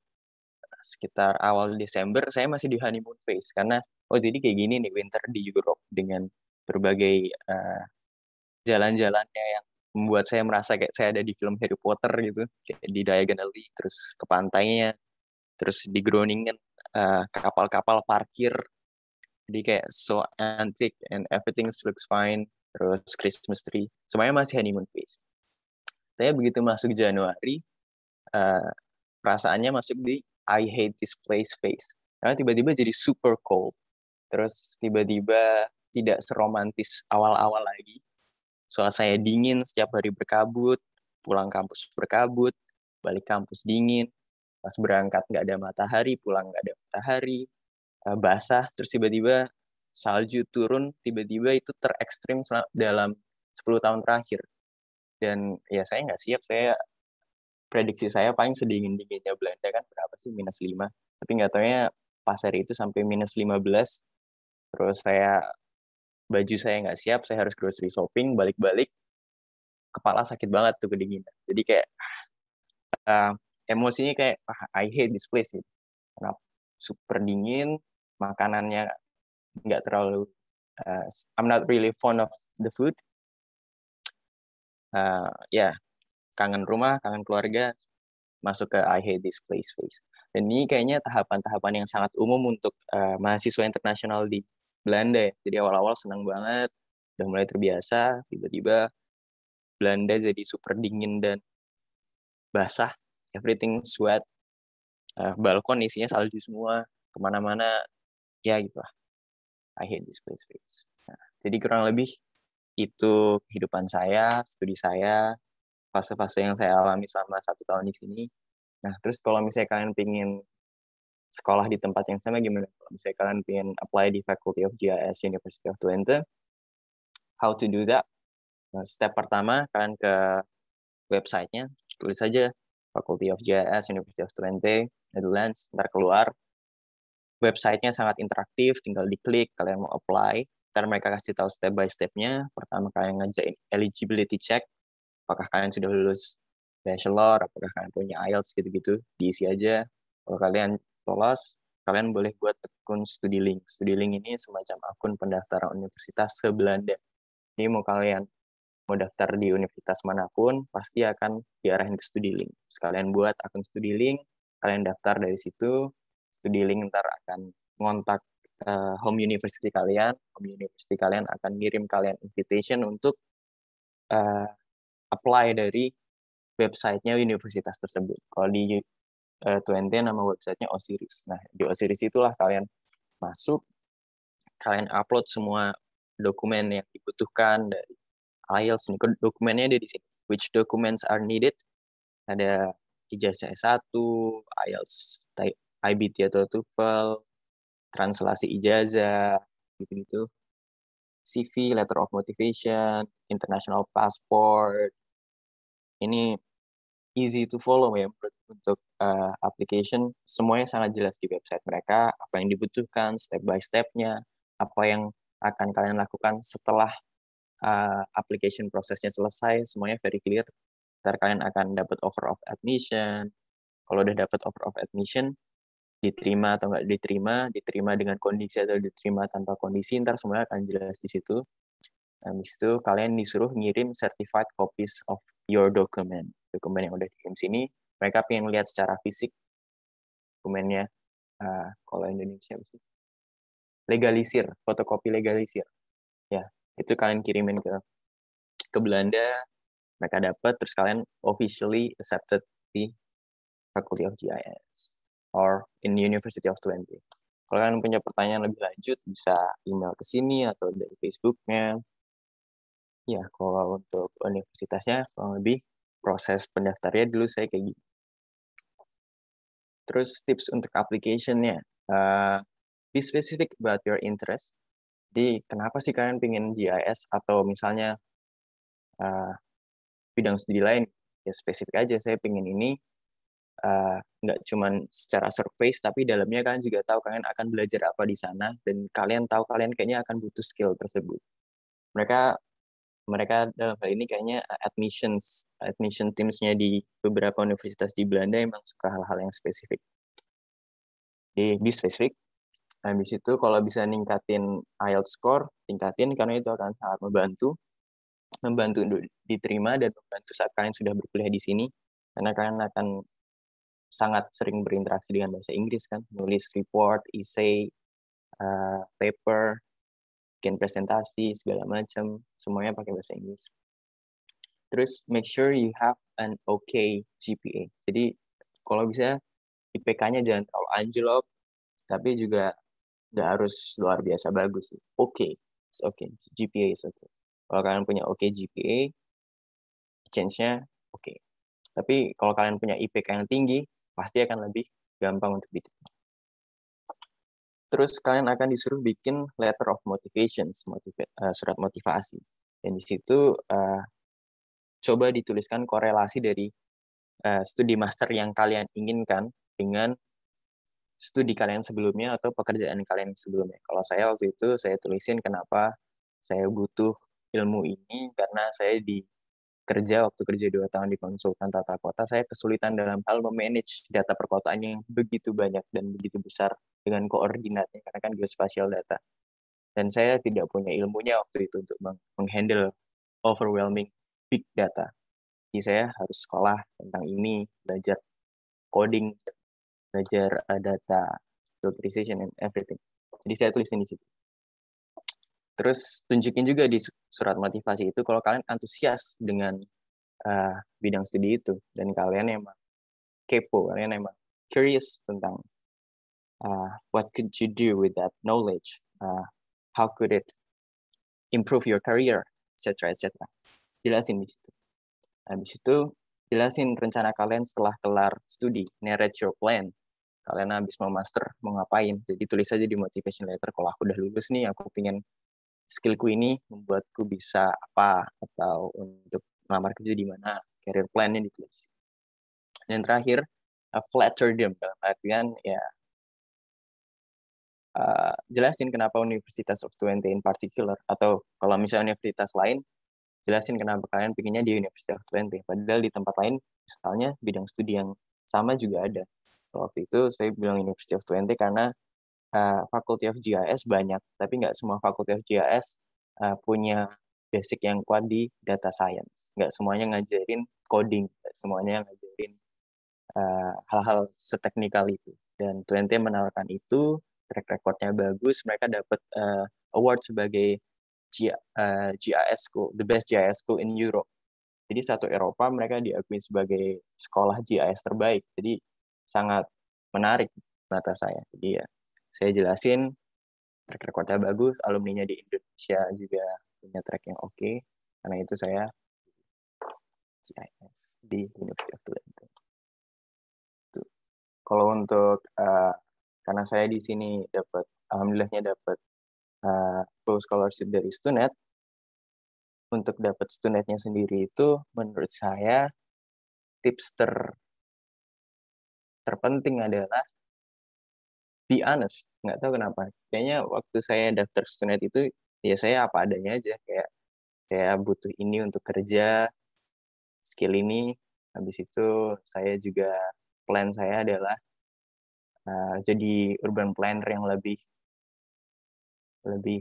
Speaker 2: sekitar awal Desember, saya masih di honeymoon phase karena oh jadi kayak gini nih winter di Europe dengan berbagai uh, jalan-jalannya yang membuat saya merasa kayak saya ada di film Harry Potter gitu, kayak di Diagon Alley terus ke pantainya, terus di Groningen kapal eh, kapal-kapal parkir jadi kayak so antique and everything looks fine terus Christmas tree semuanya masih honeymoon phase tapi begitu masuk Januari uh, perasaannya masuk di I hate this place phase karena tiba-tiba jadi super cold terus tiba-tiba tidak seromantis awal-awal lagi soal saya dingin setiap hari berkabut pulang kampus berkabut balik kampus dingin pas berangkat nggak ada matahari pulang nggak ada matahari eh, basah terus tiba-tiba salju turun tiba-tiba itu terekstrim dalam 10 tahun terakhir dan ya saya nggak siap saya prediksi saya paling sedingin dinginnya Belanda kan berapa sih minus 5 tapi nggak tahunya pas hari itu sampai minus 15 terus saya baju saya nggak siap saya harus grocery shopping balik-balik kepala sakit banget tuh kedinginan jadi kayak uh, emosinya kayak ah, I hate this place gitu. Karena super dingin, makanannya nggak terlalu uh, I'm not really fond of the food. Uh, ya, yeah. kangen rumah, kangen keluarga, masuk ke I hate this place phase. Dan ini kayaknya tahapan-tahapan yang sangat umum untuk uh, mahasiswa internasional di Belanda ya. Jadi awal-awal senang banget, udah mulai terbiasa, tiba-tiba Belanda jadi super dingin dan basah everything sweat uh, balkon isinya salju semua kemana-mana ya gitu lah I hate this place face nah, jadi kurang lebih itu kehidupan saya studi saya fase-fase yang saya alami selama satu tahun di sini nah terus kalau misalnya kalian pingin sekolah di tempat yang sama gimana kalau misalnya kalian pingin apply di Faculty of GIS University of Twente how to do that nah, step pertama kalian ke websitenya tulis saja Faculty of JS, University of Twente, Netherlands, ntar keluar. Websitenya sangat interaktif, tinggal diklik, kalian mau apply, ntar mereka kasih tahu step by stepnya. Pertama kalian ngajakin eligibility check, apakah kalian sudah lulus bachelor, apakah kalian punya IELTS gitu-gitu, diisi aja. Kalau kalian lolos, kalian boleh buat akun Studi link ini semacam akun pendaftaran universitas se-Belanda. Ini mau kalian mau daftar di universitas manapun pasti akan diarahin ke studi link. Sekalian buat akun studi link, kalian daftar dari situ, studi link ntar akan ngontak uh, home university kalian, home university kalian akan ngirim kalian invitation untuk uh, apply dari websitenya universitas tersebut. Kalau di uh, nama websitenya Osiris. Nah di Osiris itulah kalian masuk, kalian upload semua dokumen yang dibutuhkan dari IELTS nih dokumennya ada di sini which documents are needed ada ijazah S1 IELTS IBT atau TOEFL translasi ijazah gitu-gitu CV letter of motivation international passport ini easy to follow ya untuk uh, application semuanya sangat jelas di website mereka apa yang dibutuhkan step by stepnya apa yang akan kalian lakukan setelah Eh, application prosesnya selesai, semuanya very clear, ntar kalian akan dapat offer of admission. Kalau udah dapat offer of admission, diterima atau nggak diterima, diterima dengan kondisi atau diterima tanpa kondisi, ntar semuanya akan jelas di situ. Nah, habis itu kalian disuruh ngirim certified copies of your document. Dokumen yang udah dikirim sini, mereka pengen lihat secara fisik dokumennya. Uh, kalau Indonesia sih legalisir, fotokopi legalisir. Ya, itu kalian kirimin ke ke Belanda mereka dapat terus kalian officially accepted di Faculty of GIS or in University of Twente. Kalau kalian punya pertanyaan lebih lanjut bisa email ke sini atau dari Facebooknya. Ya kalau untuk universitasnya kurang lebih proses pendaftarnya dulu saya kayak gini. Terus tips untuk application-nya. Uh, be specific about your interest jadi kenapa sih kalian pingin GIS atau misalnya uh, bidang studi lain? Ya spesifik aja, saya pingin ini uh, nggak cuman secara surface, tapi dalamnya kalian juga tahu kalian akan belajar apa di sana, dan kalian tahu kalian kayaknya akan butuh skill tersebut. Mereka mereka dalam hal ini kayaknya admissions admission teamsnya di beberapa universitas di Belanda emang suka hal-hal yang spesifik. Jadi, be spesifik habis itu kalau bisa ningkatin IELTS score tingkatin karena itu akan sangat membantu membantu untuk diterima dan membantu saat kalian sudah berkuliah di sini karena kalian akan sangat sering berinteraksi dengan bahasa Inggris kan nulis report essay uh, paper bikin presentasi segala macam semuanya pakai bahasa Inggris terus make sure you have an okay GPA jadi kalau bisa IPK-nya jangan terlalu anjlok tapi juga nggak harus luar biasa bagus sih. Oke, okay. it's okay. GPA is okay. Kalau kalian punya oke okay GPA, chance-nya oke. Okay. Tapi kalau kalian punya IPK yang tinggi, pasti akan lebih gampang untuk diterima. Terus kalian akan disuruh bikin letter of motivations, motiva uh, eh, surat motivasi. Dan di situ uh, coba dituliskan korelasi dari uh, studi master yang kalian inginkan dengan studi kalian sebelumnya atau pekerjaan kalian sebelumnya. Kalau saya waktu itu saya tulisin kenapa saya butuh ilmu ini karena saya di kerja waktu kerja dua tahun di konsultan tata kota saya kesulitan dalam hal memanage data perkotaan yang begitu banyak dan begitu besar dengan koordinatnya karena kan geospatial data dan saya tidak punya ilmunya waktu itu untuk menghandle overwhelming big data jadi saya harus sekolah tentang ini belajar coding belajar eh, data filterization and everything jadi saya tulisin di situ terus tunjukin juga di surat motivasi itu kalau kalian antusias dengan uh, bidang studi itu dan kalian emang kepo kalian emang curious tentang uh, what could you do with that knowledge uh, how could it improve your career etc etc jelasin di situ habis itu jelasin rencana kalian setelah kelar studi, narrate your plan. Kalian habis mau master, mau ngapain. Jadi tulis aja di motivation letter, kalau aku udah lulus nih, aku pengen skillku ini membuatku bisa apa, atau untuk melamar kerja di mana, career plan-nya ditulis. Dan terakhir, a flatter them, dalam artian ya Uh, jelasin kenapa Universitas of 20 in particular atau kalau misalnya universitas lain jelasin kenapa kalian pinginnya di University of Twente padahal di tempat lain misalnya bidang studi yang sama juga ada waktu itu saya bilang University of Twente karena uh, Faculty of GIS banyak tapi nggak semua Faculty of GIS uh, eh, punya basic yang kuat di data science nggak semuanya ngajarin coding nggak semuanya ngajarin hal eh, hal-hal seteknikal itu dan Twente menawarkan itu track recordnya bagus mereka dapat uh, award sebagai G, uh, eh, GIS school, the best GIS school in Europe. Jadi satu Eropa mereka diakui sebagai sekolah GIS terbaik. Jadi sangat menarik mata saya. Jadi ya saya jelasin track recordnya bagus, alumni-nya di Indonesia juga punya track yang oke. Okay. Karena itu saya GIS di University of Tulane. Kalau untuk uh, karena saya di sini dapat alhamdulillahnya dapat uh, full scholarship dari Stunet untuk dapat Stunetnya sendiri itu menurut saya tips ter terpenting adalah be honest nggak tahu kenapa kayaknya waktu saya daftar Stunet itu ya saya apa adanya aja kayak saya butuh ini untuk kerja skill ini habis itu saya juga plan saya adalah uh, jadi urban planner yang lebih lebih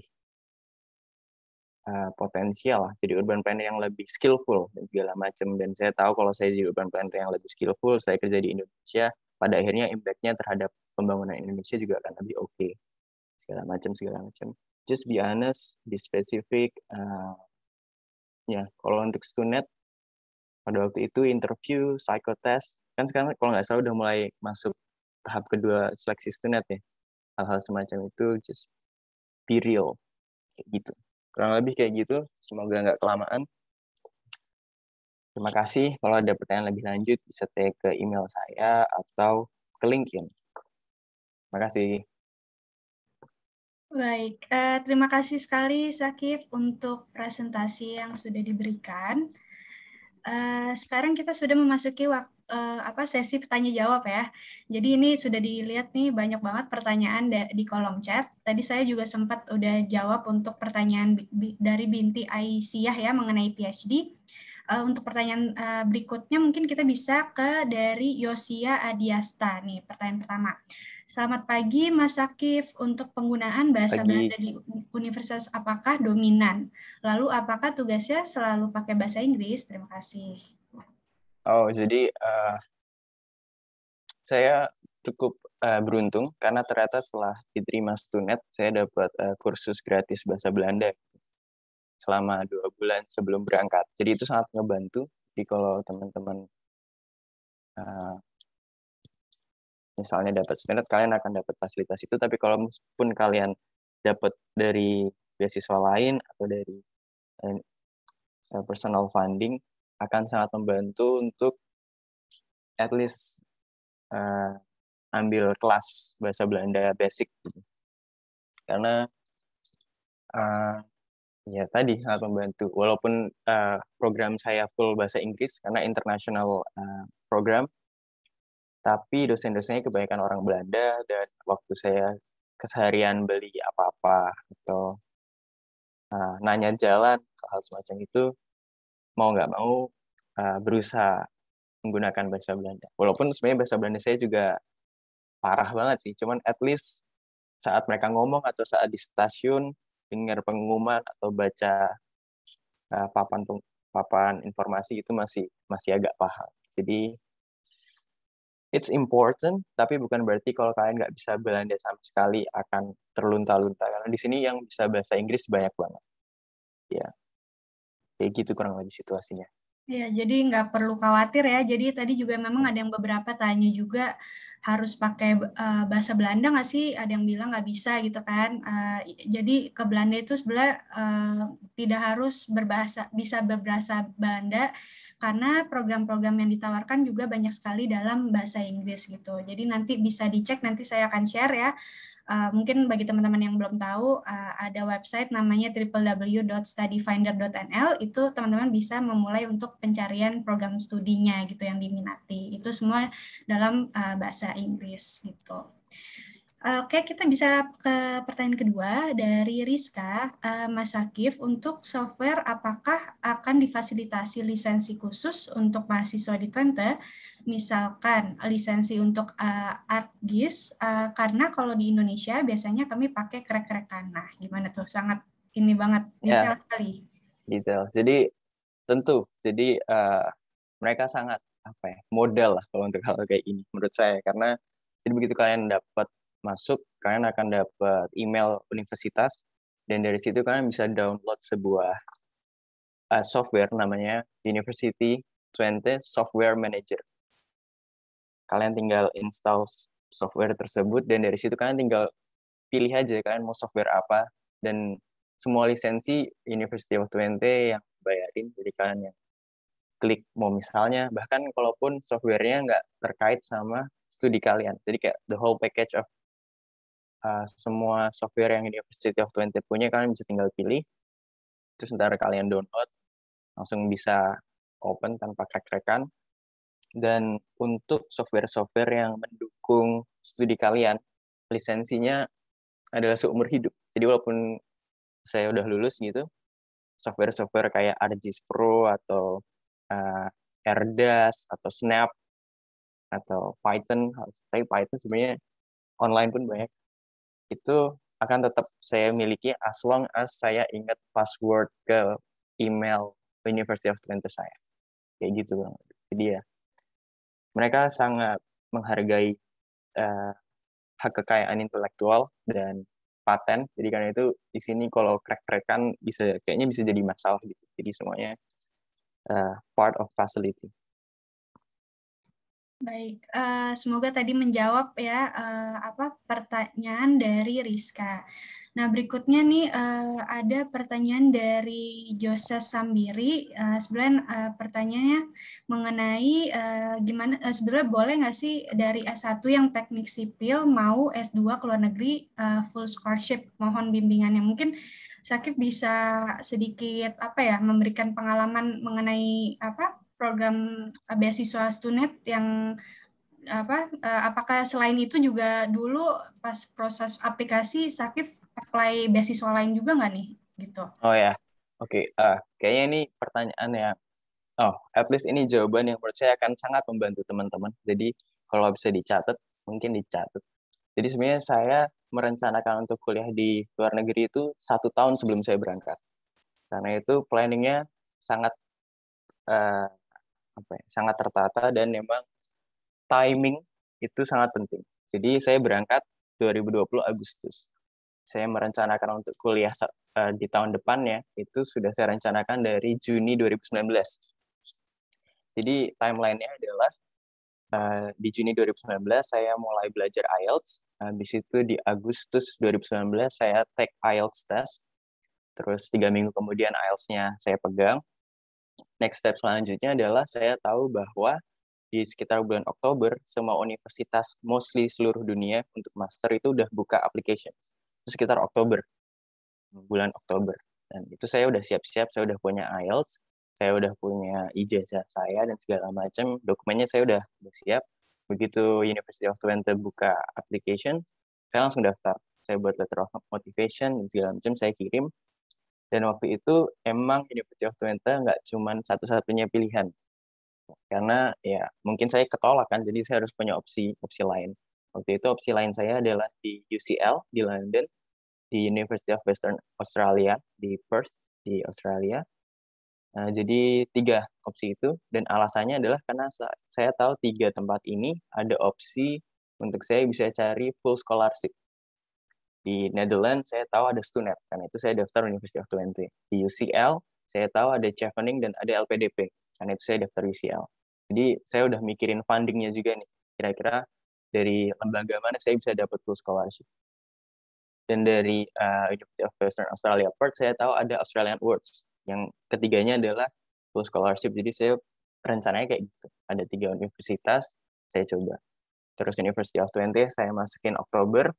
Speaker 2: uh, potensial jadi urban planner yang lebih skillful dan segala macam dan saya tahu kalau saya jadi urban planner yang lebih skillful saya kerja di Indonesia pada akhirnya impactnya terhadap pembangunan Indonesia juga akan lebih oke okay. segala macam segala macam just be honest be specific uh, ya yeah. kalau untuk student pada waktu itu interview, psychotest, kan sekarang kalau nggak salah udah mulai masuk tahap kedua seleksi student ya. Hal-hal semacam itu, just be real kayak gitu kurang lebih kayak gitu semoga nggak kelamaan terima kasih kalau ada pertanyaan lebih lanjut bisa tag ke email saya atau ke LinkedIn terima kasih
Speaker 1: baik uh, terima kasih sekali Sakif untuk presentasi yang sudah diberikan uh, sekarang kita sudah memasuki waktu uh, apa sesi tanya jawab ya. Jadi ini sudah dilihat nih banyak banget pertanyaan di kolom chat. Tadi saya juga sempat udah jawab untuk pertanyaan dari Binti Aisyah ya mengenai PhD. Uh, eh, untuk pertanyaan uh, berikutnya mungkin kita bisa ke dari Yosia Adiasta nih pertanyaan pertama. Selamat pagi Mas Akif. Untuk penggunaan bahasa pagi. Belanda di universitas apakah dominan? Lalu apakah tugasnya selalu pakai bahasa Inggris? Terima kasih.
Speaker 2: Oh, jadi uh, saya cukup uh, beruntung karena ternyata setelah diterima Stunet, saya dapat uh, kursus gratis bahasa Belanda selama dua bulan sebelum berangkat. Jadi itu sangat ngebantu. Jadi kalau teman-teman uh, misalnya dapat Stunet, kalian akan dapat fasilitas itu. Tapi kalau meskipun kalian dapat dari beasiswa lain atau dari uh, personal funding, akan sangat membantu untuk at least uh, ambil kelas bahasa Belanda basic gitu. karena uh, ya tadi sangat membantu walaupun uh, program saya full bahasa Inggris karena international uh, program tapi dosen-dosennya kebanyakan orang Belanda dan waktu saya keseharian beli apa-apa atau uh, nanya jalan hal semacam itu mau nggak mau uh, berusaha menggunakan bahasa Belanda. Walaupun sebenarnya bahasa Belanda saya juga parah banget sih, cuman at least saat mereka ngomong atau saat di stasiun dengar pengumuman atau baca uh, papan papan informasi itu masih masih agak paham. Jadi it's important, tapi bukan berarti kalau kalian nggak bisa Belanda sama sekali akan terlunta-lunta. Karena di sini yang bisa bahasa Inggris banyak banget. Ya. Yeah kayak gitu kurang lebih situasinya
Speaker 1: ya jadi nggak perlu khawatir ya. Jadi tadi juga memang ada yang beberapa tanya juga harus pakai eh, bahasa Belanda nggak sih? Ada yang bilang nggak bisa gitu kan. Eh, jadi ke Belanda itu sebenarnya eh, tidak harus berbahasa bisa berbahasa Belanda karena program-program yang ditawarkan juga banyak sekali dalam bahasa Inggris gitu. Jadi nanti bisa dicek nanti saya akan share ya Eh, mungkin bagi teman-teman yang belum tahu uh, ada website namanya www.studyfinder.nl itu teman-teman bisa memulai untuk pencarian program studinya gitu yang diminati itu semua dalam uh, bahasa Inggris gitu. Oke, kita bisa ke pertanyaan kedua dari Rizka eh, Mas Akif untuk software apakah akan difasilitasi lisensi khusus untuk mahasiswa di Twente? Misalkan lisensi untuk uh, eh, ArcGIS eh, karena kalau di Indonesia biasanya kami pakai krek-krekan. Nah, gimana tuh? Sangat ini banget ya. detail sekali.
Speaker 2: Detail. Jadi tentu. Jadi uh, mereka sangat apa ya? Model lah kalau untuk hal kayak ini menurut saya karena jadi begitu kalian dapat masuk, kalian akan dapat email universitas dan dari situ kalian bisa download sebuah uh, software namanya University 20 Software Manager. Kalian tinggal install software tersebut dan dari situ kalian tinggal pilih aja kalian mau software apa dan semua lisensi University of 20 yang bayarin jadi kalian yang klik mau misalnya bahkan kalaupun softwarenya nggak terkait sama studi kalian jadi kayak the whole package of uh, semua software yang University of Twente punya kalian bisa tinggal pilih terus ntar kalian download langsung bisa open tanpa krek-krekan dan untuk software-software yang mendukung studi kalian lisensinya adalah seumur hidup jadi walaupun saya udah lulus gitu software-software kayak ArcGIS Pro atau uh, eh, RDAS atau Snap atau Python tapi Python sebenarnya online pun banyak itu akan tetap saya miliki as long as saya ingat password ke email University of Toronto saya. Kayak gitu bang. Jadi ya, mereka sangat menghargai uh, hak kekayaan intelektual dan paten. Jadi karena itu di sini kalau crack-crackan bisa kayaknya bisa jadi masalah gitu. Jadi semuanya uh, part of facility.
Speaker 1: Baik, uh, semoga tadi menjawab ya uh, apa pertanyaan dari Rizka. Nah berikutnya nih uh, ada pertanyaan dari Joseph Sambiri. Uh, sebenarnya uh, pertanyaannya mengenai uh, gimana uh, sebenarnya boleh nggak sih dari S1 yang teknik sipil mau S2 ke luar negeri uh, full scholarship? Mohon bimbingannya. Mungkin Sakit bisa sedikit apa ya memberikan pengalaman mengenai apa program eh, beasiswa Stunet yang apa eh, apakah selain itu juga dulu pas proses aplikasi Sakif apply beasiswa lain juga nggak nih gitu
Speaker 2: oh ya oke okay. uh, eh, kayaknya ini pertanyaan yang oh at least ini jawaban yang menurut saya akan sangat membantu teman-teman jadi kalau bisa dicatat mungkin dicatat jadi sebenarnya saya merencanakan untuk kuliah di luar negeri itu satu tahun sebelum saya berangkat karena itu planningnya sangat uh, apa ya, sangat tertata dan memang timing itu sangat penting. Jadi saya berangkat 2020 Agustus. Saya merencanakan untuk kuliah eh, di tahun depannya itu sudah saya rencanakan dari Juni 2019. Jadi timelinenya adalah uh, di Juni 2019 saya mulai belajar IELTS. Habis itu di Agustus 2019 saya take IELTS test. Terus tiga minggu kemudian IELTS-nya saya pegang next step selanjutnya adalah saya tahu bahwa di sekitar bulan Oktober, semua universitas mostly seluruh dunia untuk master itu udah buka applications Itu sekitar Oktober, bulan Oktober. Dan itu saya udah siap-siap, saya udah punya IELTS, saya udah punya ijazah saya dan segala macam, dokumennya saya udah, udah siap. Begitu University of Twente buka application, saya langsung daftar. Saya buat letter of motivation dan segala macam, saya kirim. Dan waktu itu emang University of Twente nggak cuma satu-satunya pilihan. Karena ya mungkin saya ketolak kan, jadi saya harus punya opsi opsi lain. Waktu itu opsi lain saya adalah di UCL di London, di University of Western Australia, di Perth di Australia. Nah, jadi tiga opsi itu dan alasannya adalah karena saya tahu tiga tempat ini ada opsi untuk saya bisa cari full scholarship di Netherlands saya tahu ada Stunet karena itu saya daftar University of Twente di UCL saya tahu ada Chevening dan ada LPDP karena itu saya daftar UCL jadi saya udah mikirin fundingnya juga nih kira-kira dari lembaga mana saya bisa dapat full scholarship dan dari uh, University of Western Australia Perth saya tahu ada Australian Awards yang ketiganya adalah full scholarship jadi saya rencananya kayak gitu ada tiga universitas saya coba terus University of Twente saya masukin Oktober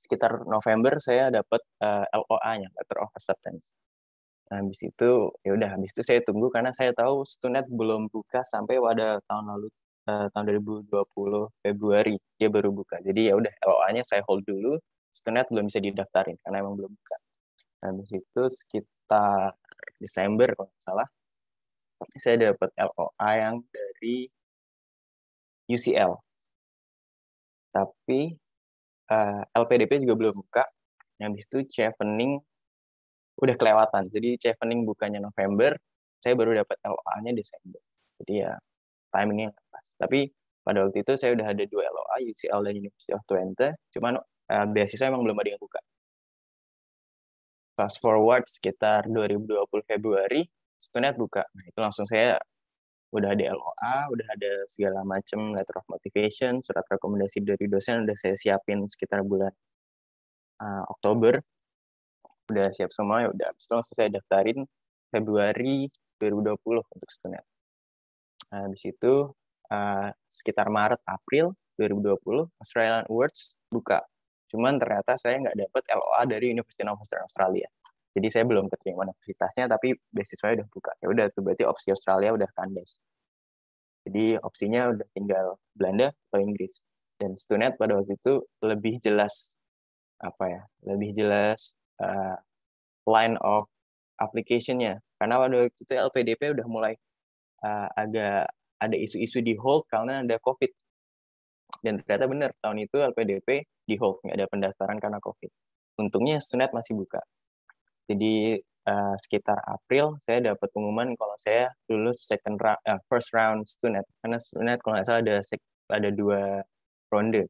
Speaker 2: sekitar November saya dapat uh, eh, LOA-nya letter of acceptance. Nah, habis itu ya udah habis itu saya tunggu karena saya tahu Stunet belum buka sampai pada tahun lalu uh, tahun 2020 Februari dia baru buka. Jadi ya udah LOA-nya saya hold dulu. Stunet belum bisa didaftarin karena emang belum buka. Nah, habis itu sekitar Desember kalau nggak salah saya dapat LOA yang dari UCL. Tapi uh, eh, LPDP juga belum buka. Yang di situ chevening udah kelewatan. Jadi chevening bukanya November, saya baru dapat LOA-nya Desember. Jadi ya timingnya pas. Tapi pada waktu itu saya udah ada dua LOA, UCL dan University of Twente. Cuman uh, beasiswa emang belum ada yang buka. Fast forward sekitar 2020 Februari, Stunet buka. Nah, itu langsung saya udah ada LOA, udah ada segala macam letter of motivation, surat rekomendasi dari dosen udah saya siapin sekitar bulan uh, Oktober. Udah siap semua, ya udah setelah langsung saya daftarin Februari 2020 untuk student. Nah, habis itu uh, sekitar Maret April 2020 Australian Awards buka. Cuman ternyata saya nggak dapat LOA dari University of Western Australia jadi saya belum keterima universitasnya tapi beasiswa udah buka ya udah itu berarti opsi Australia udah kandas jadi opsinya udah tinggal Belanda atau Inggris dan Stunet pada waktu itu lebih jelas apa ya lebih jelas uh, line of application-nya karena pada waktu itu LPDP udah mulai uh, agak ada isu-isu di hold karena ada COVID dan ternyata benar tahun itu LPDP di hold nggak ada pendaftaran karena COVID untungnya sunet masih buka jadi uh, sekitar April saya dapat pengumuman kalau saya lulus second round, uh, first round student karena student kalau nggak salah ada ada dua ronde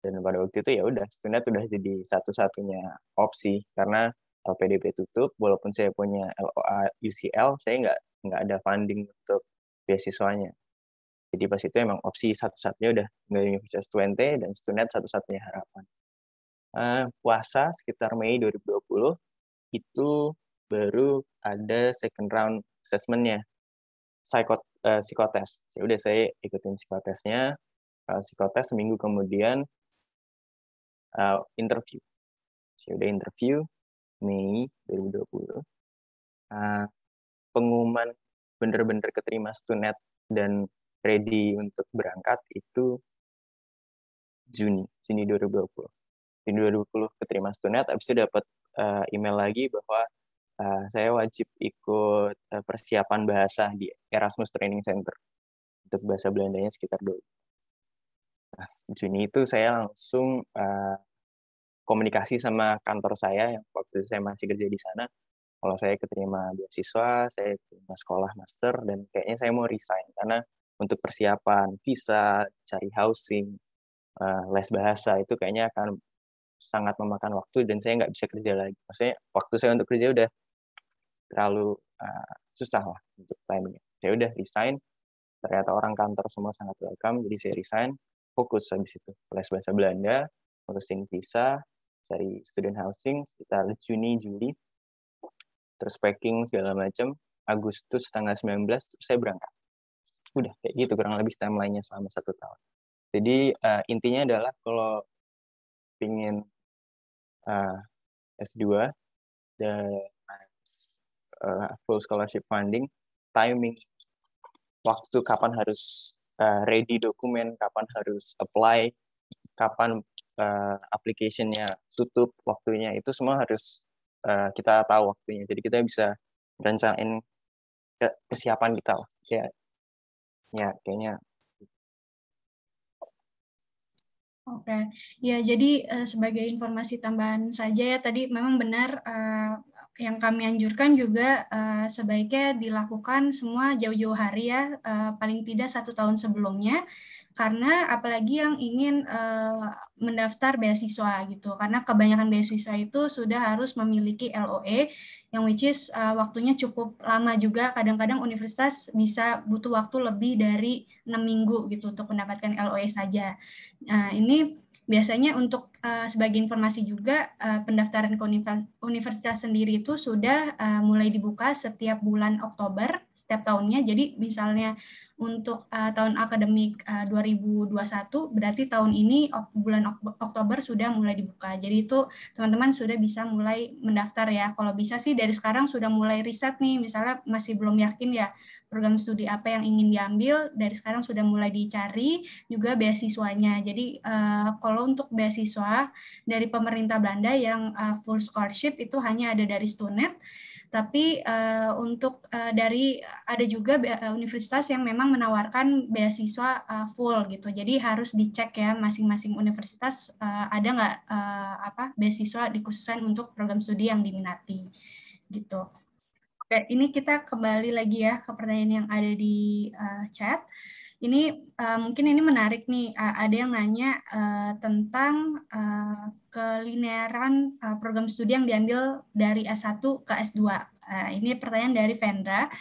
Speaker 2: dan pada waktu itu ya udah student udah jadi satu-satunya opsi karena LPDP tutup walaupun saya punya LOA UCL saya nggak nggak ada funding untuk beasiswanya jadi pas itu emang opsi satu-satunya udah dari Universitas Twente dan student satu-satunya harapan. Uh, puasa sekitar Mei 2020 itu baru ada second round assessment-nya. Psikot, uh, eh, psikotes. Ya udah saya ikutin psikotesnya. Uh, psikotes seminggu kemudian uh, interview. Saya udah interview Mei 2020. Uh, eh, pengumuman bener-bener keterima Stunet dan ready untuk berangkat itu Juni, Juni 2020. Juni 2020 keterima Stunet, habis itu dapat uh, email lagi bahwa uh, saya wajib ikut uh, persiapan bahasa di Erasmus Training Center untuk bahasa Belandanya sekitar dulu. Nah, Juni itu saya langsung uh, komunikasi sama kantor saya yang waktu itu saya masih kerja di sana. Kalau saya keterima beasiswa, saya keterima sekolah master, dan kayaknya saya mau resign karena untuk persiapan visa, cari housing, uh, les bahasa itu kayaknya akan sangat memakan waktu dan saya nggak bisa kerja lagi. Maksudnya waktu saya untuk kerja udah terlalu uh, susah lah untuk timingnya. Saya udah resign. Ternyata orang kantor semua sangat welcome, jadi saya resign. Fokus habis itu les bahasa Belanda, ngurusin visa, cari student housing sekitar Juni Juli. Terus packing segala macam. Agustus tanggal 19 terus saya berangkat. Udah kayak gitu kurang lebih timelinenya selama satu tahun. Jadi uh, intinya adalah kalau pingin uh, ah, S2 dan uh, full scholarship funding, timing waktu kapan harus uh, ready dokumen, kapan harus apply, kapan uh, application-nya tutup waktunya itu semua harus uh, kita tahu waktunya. Jadi kita bisa rencanain kesiapan kita. Ya, ya kayaknya
Speaker 1: Oke, okay. ya jadi uh, sebagai informasi tambahan saja ya tadi memang benar uh, yang kami anjurkan juga uh, sebaiknya dilakukan semua jauh-jauh hari ya, uh, paling tidak satu tahun sebelumnya karena apalagi yang ingin uh, mendaftar beasiswa gitu karena kebanyakan beasiswa itu sudah harus memiliki LOE yang which is uh, waktunya cukup lama juga kadang-kadang universitas bisa butuh waktu lebih dari enam minggu gitu untuk mendapatkan LOE saja nah ini biasanya untuk uh, sebagai informasi juga uh, pendaftaran ke universitas, sendiri itu sudah uh, mulai dibuka setiap bulan Oktober setiap tahunnya. Jadi misalnya untuk uh, tahun akademik eh, uh, 2021 berarti tahun ini ok, bulan ok, Oktober sudah mulai dibuka. Jadi itu teman-teman sudah bisa mulai mendaftar ya. Kalau bisa sih dari sekarang sudah mulai riset nih. Misalnya masih belum yakin ya program studi apa yang ingin diambil, dari sekarang sudah mulai dicari juga beasiswanya. Jadi uh, kalau untuk beasiswa dari pemerintah Belanda yang uh, full scholarship itu hanya ada dari Stunet tapi uh, untuk uh, dari ada juga eh, universitas yang memang menawarkan beasiswa uh, full gitu. Jadi harus dicek ya masing-masing universitas uh, ada nggak uh, apa beasiswa dikhususkan untuk program studi yang diminati gitu. Oke, ini kita kembali lagi ya ke pertanyaan yang ada di uh, chat. Ini uh, mungkin ini menarik nih. Uh, ada yang nanya uh, tentang uh, kelinearan uh, program studi yang diambil dari S1 ke S2. Uh, nah, ini pertanyaan dari Vendra.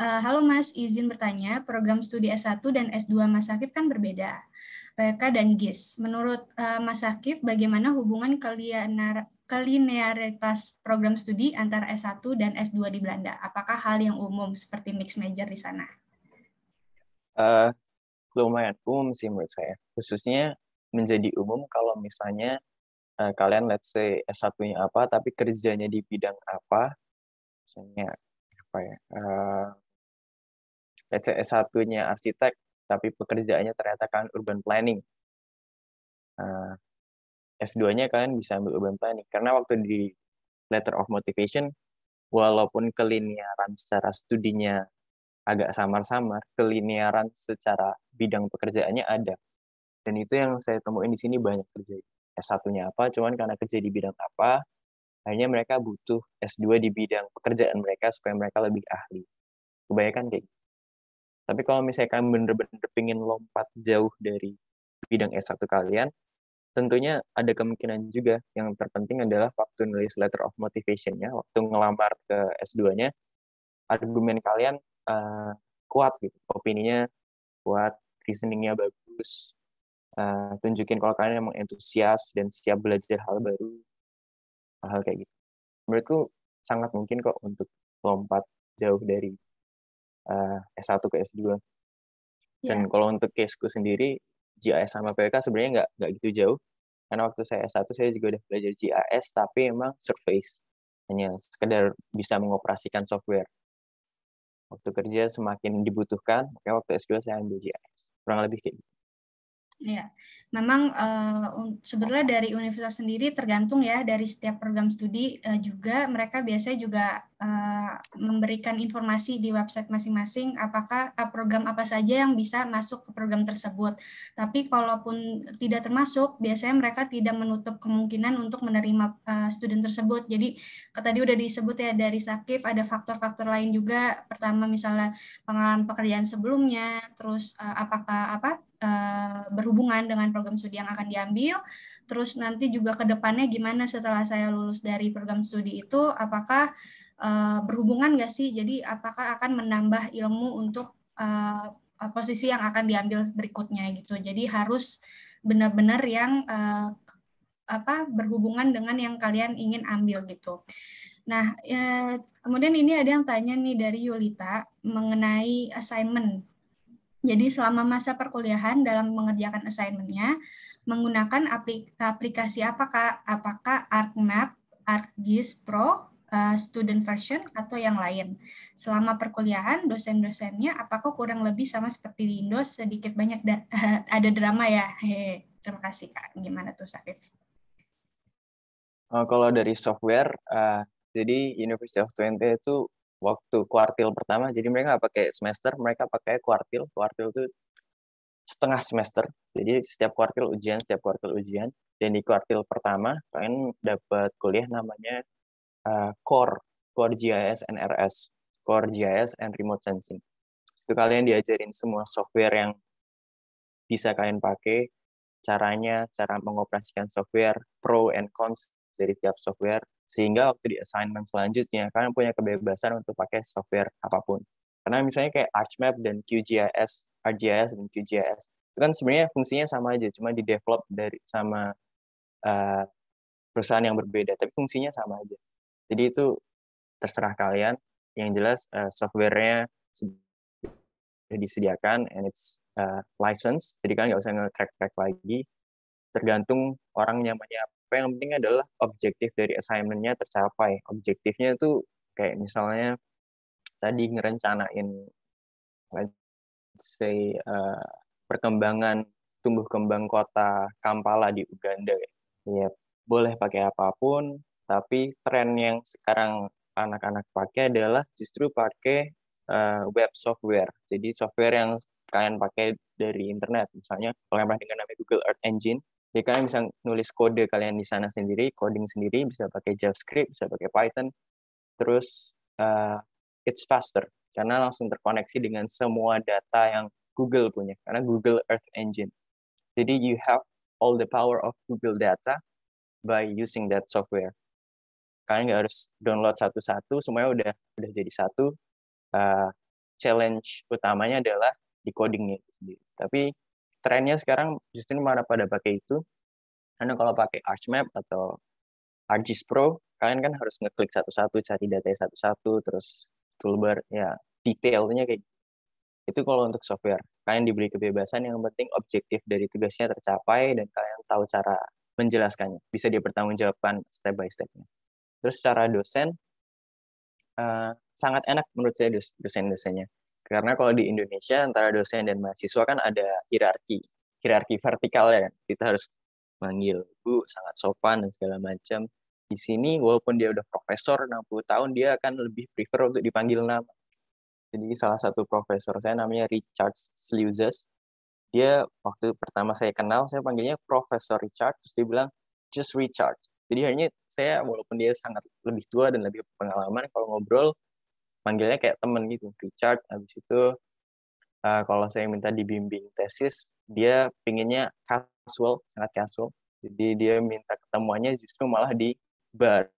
Speaker 1: Uh, Halo Mas, izin bertanya, program studi S1 dan S2 Mas Akif kan berbeda, PK dan GIS. Menurut uh, Mas Akif, bagaimana hubungan kelinear, kelinearitas program studi antara S1 dan S2 di Belanda? Apakah hal yang umum seperti mix major di sana?
Speaker 2: Uh, lumayan umum sih menurut saya. Khususnya menjadi umum kalau misalnya uh, kalian let's say S1-nya apa, tapi kerjanya di bidang apa, misalnya apa ya, uh, let's say S1-nya arsitek, tapi pekerjaannya ternyata kan urban planning. Uh, nah, S2-nya kalian bisa ambil urban planning. Karena waktu di letter of motivation, walaupun kelinearan secara studinya agak samar-samar, kelinearan secara bidang pekerjaannya ada. Dan itu yang saya temuin di sini banyak terjadi. S1-nya apa, cuman karena kerja di bidang apa, hanya mereka butuh S2 di bidang pekerjaan mereka supaya mereka lebih ahli. Kebanyakan kayak gitu. Tapi kalau misalnya kalian bener-bener pingin lompat jauh dari bidang S1 kalian, tentunya ada kemungkinan juga yang terpenting adalah waktu nulis letter of motivation-nya, waktu ngelamar ke S2-nya, argumen kalian uh, kuat gitu opininya kuat reasoningnya bagus uh, tunjukin kalau kalian emang antusias dan siap belajar hal baru hal kayak gitu menurutku sangat mungkin kok untuk lompat jauh dari uh, eh, S1 ke S2 iya. dan kalau untuk caseku sendiri GIS sama PWK sebenarnya nggak nggak gitu jauh karena waktu saya S1 saya juga udah belajar GIS tapi emang surface hanya sekedar bisa mengoperasikan software waktu kerja semakin dibutuhkan, maka waktu S2 saya ambil GIS. Kurang lebih kayak gitu.
Speaker 1: Ya, memang uh, sebetulnya dari universitas sendiri tergantung ya dari setiap program studi uh, juga mereka biasanya juga uh, memberikan informasi di website masing-masing apakah program apa saja yang bisa masuk ke program tersebut. Tapi kalaupun tidak termasuk, biasanya mereka tidak menutup kemungkinan untuk menerima uh, student tersebut. Jadi tadi udah disebut ya dari sakif ada faktor-faktor lain juga. Pertama misalnya pengalaman pekerjaan sebelumnya, terus uh, apakah apa Eh, berhubungan dengan program studi yang akan diambil. Terus nanti juga ke depannya gimana setelah saya lulus dari program studi itu, apakah eh, berhubungan nggak sih? Jadi apakah akan menambah ilmu untuk eh, posisi yang akan diambil berikutnya gitu. Jadi harus benar-benar yang apa berhubungan dengan yang kalian ingin ambil gitu. Nah, eh, kemudian ini ada yang tanya nih dari Yulita mengenai assignment. Jadi selama masa perkuliahan dalam mengerjakan assignment-nya, menggunakan aplikasi apakah apakah ArcMap, ArcGIS Pro, uh, student version atau yang lain. Selama perkuliahan, dosen-dosennya apakah kurang lebih sama seperti di Indo sedikit banyak da ada drama ya? Hehe. Terima kasih Kak. Gimana tuh Safif?
Speaker 2: Uh, kalau dari software, uh, jadi University of Twente itu waktu kuartil pertama. Jadi mereka nggak pakai semester, mereka pakai kuartil. Kuartil itu setengah semester. Jadi setiap kuartil ujian, setiap kuartil ujian. Dan di kuartil pertama kalian dapat kuliah namanya uh, Core, Core GIS and RS, Core GIS and Remote Sensing. Itu kalian diajarin semua software yang bisa kalian pakai, caranya, cara mengoperasikan software, pro and cons dari tiap software, sehingga waktu di assignment selanjutnya kalian punya kebebasan untuk pakai software apapun karena misalnya kayak ArchMap dan QGIS, ArcGIS dan QGIS itu kan sebenarnya fungsinya sama aja, cuma di develop dari sama uh, perusahaan yang berbeda, tapi fungsinya sama aja. Jadi itu terserah kalian. Yang jelas uh, softwarenya sudah disediakan and it's uh, eh, license, jadi kalian nggak usah nge-crack-crack lagi. Tergantung orang nyamannya apa yang penting adalah objektif dari assignmentnya tercapai objektifnya itu kayak misalnya tadi ngerencanain say uh, perkembangan tumbuh kembang kota Kampala di Uganda ya boleh pakai apapun tapi tren yang sekarang anak-anak pakai adalah justru pakai uh, web software jadi software yang kalian pakai dari internet misalnya kalau yang dengan nama Google Earth Engine jadi kalian bisa nulis kode kalian di sana sendiri, coding sendiri, bisa pakai JavaScript, bisa pakai Python. Terus uh, it's faster karena langsung terkoneksi dengan semua data yang Google punya karena Google Earth Engine. Jadi you have all the power of Google data by using that software. Kalian nggak harus download satu-satu, semuanya udah udah jadi satu. Uh, challenge utamanya adalah di codingnya itu sendiri. Tapi trennya sekarang justru malah pada pakai itu. Karena kalau pakai Archmap atau ArcGIS Pro, kalian kan harus ngeklik satu-satu, cari data satu-satu, terus toolbar, ya detailnya kayak gitu. itu kalau untuk software. Kalian diberi kebebasan yang penting objektif dari tugasnya tercapai dan kalian tahu cara menjelaskannya. Bisa dipertanggungjawabkan step by stepnya. Terus cara dosen, uh, sangat enak menurut saya dosen-dosennya. Karena kalau di Indonesia antara dosen dan mahasiswa kan ada hierarki, hierarki vertikal ya kan. Kita harus manggil bu sangat sopan dan segala macam. Di sini walaupun dia udah profesor 60 tahun dia akan lebih prefer untuk dipanggil nama. Jadi salah satu profesor saya namanya Richard Sluzes. Dia waktu pertama saya kenal saya panggilnya Profesor Richard terus dia bilang just Richard. Jadi hanya saya walaupun dia sangat lebih tua dan lebih pengalaman kalau ngobrol manggilnya kayak temen gitu Richard habis itu uh, kalau saya minta dibimbing tesis dia pinginnya casual sangat casual jadi dia minta ketemuannya justru malah di bar